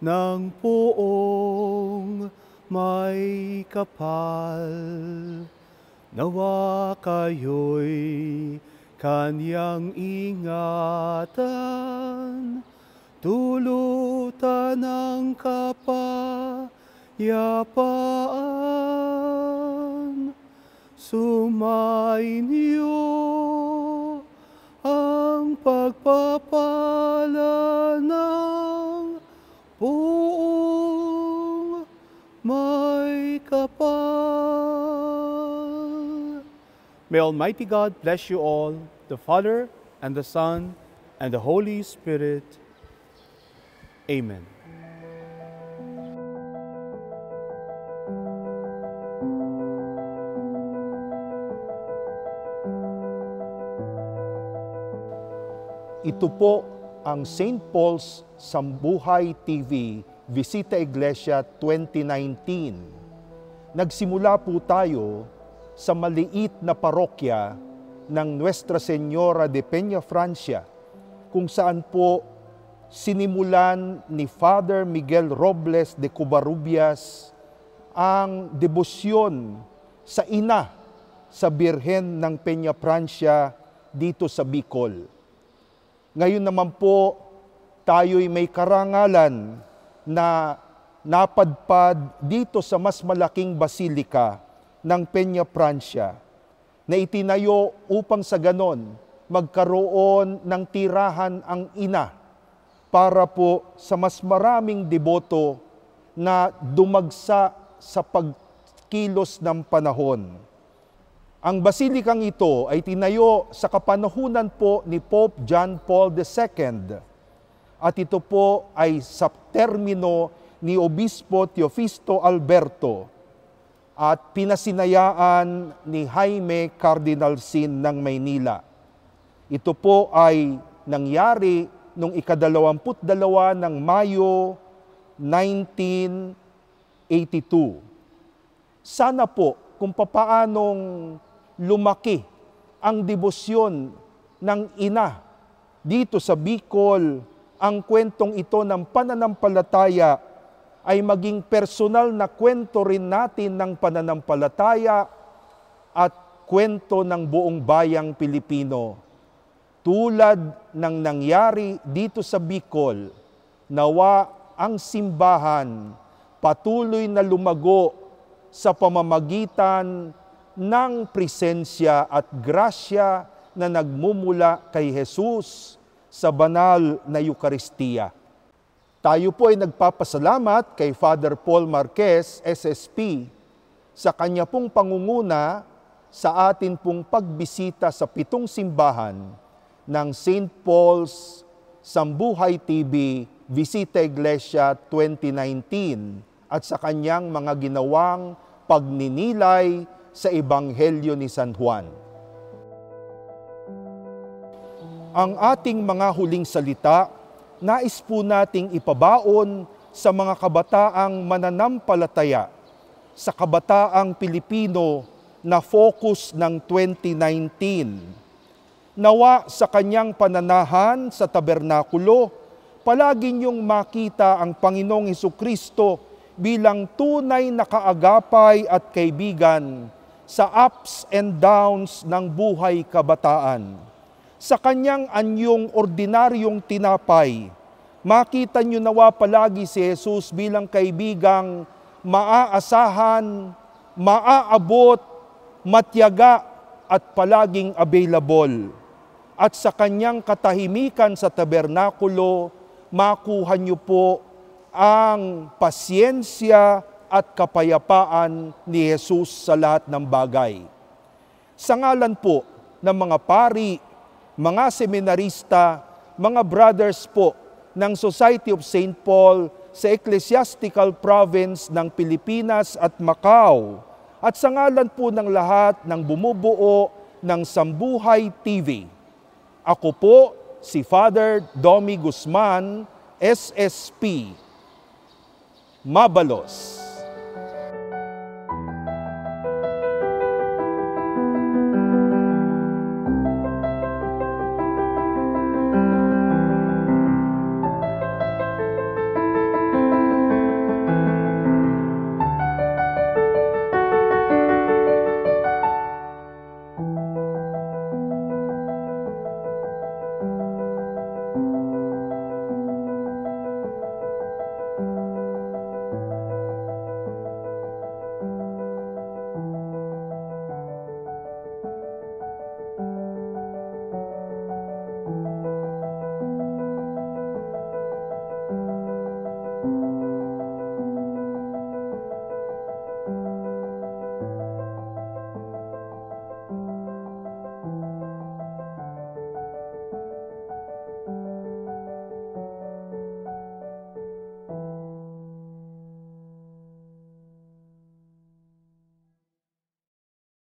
ng poong may kapal. Nawa kayo'y kanyang ingatan, tulutan ng kapayapaan. Sumainyo ang pagpapala ng buong may kapal. May Almighty God bless you all, the Father, and the Son, and the Holy Spirit. Amen. Ito po ang St. Paul's Sambuhay TV Visita Iglesia 2019. Nagsimula po tayo sa maliit na parokya ng Nuestra Senora de Peña, Francia, kung saan po sinimulan ni Father Miguel Robles de Cubarubias ang debosyon sa ina sa Birhen ng Peña Francia dito sa Bicol. Ngayon naman po, tayo'y may karangalan na napadpad dito sa mas malaking basilika ng Peña Francia na itinayo upang sa ganon magkaroon ng tirahan ang ina para po sa mas maraming deboto na dumagsa sa pagkilos ng panahon. Ang basilikang ito ay tinayo sa kapanahunan po ni Pope John Paul II at ito po ay sa termino ni Obispo Teofisto Alberto at pinasinayaan ni Jaime Cardinal Sin ng Maynila. Ito po ay nangyari noong ikadalawamput dalawa ng Mayo 1982. Sana po kung papaanong lumaki ang debosyon ng ina dito sa Bicol. Ang kwentong ito ng pananampalataya ay maging personal na kwento rin natin ng pananampalataya at kwento ng buong bayang Pilipino. Tulad ng nangyari dito sa Bicol, nawa ang simbahan patuloy na lumago sa pamamagitan ng presensya at grasya na nagmumula kay Jesus sa banal na Eukaristiya. Tayo po ay nagpapasalamat kay Father Paul Marquez, SSP, sa kanya pong pangunguna sa atin pong pagbisita sa pitong simbahan ng St. Paul's Sambuhay TV Visita Iglesia 2019 at sa kanyang mga ginawang pagninilay sa Ebanghelyo ni San Juan. Ang ating mga huling salita, nais po nating ipabaon sa mga kabataang mananampalataya, sa kabataang Pilipino na focus ng 2019. Nawa sa kanyang pananahan sa tabernakulo, palagi niyong makita ang Panginoong Heso Kristo bilang tunay na kaagapay at kaibigan sa ups and downs ng buhay kabataan. Sa kanyang anyong ordinaryong tinapay, makita nyo nawa palagi si Jesus bilang kaibigang maaasahan, maaabot, matyaga at palaging available. At sa kanyang katahimikan sa tabernakulo, makuha nyo po ang pasyensya, at kapayapaan ni Jesus sa lahat ng bagay. Sa ngalan po ng mga pari, mga seminarista, mga brothers po ng Society of St. Paul sa Ecclesiastical Province ng Pilipinas at Macau at sa ngalan po ng lahat ng bumubuo ng Sambuhay TV. Ako po si Father Domi Guzman, SSP. Mabalos.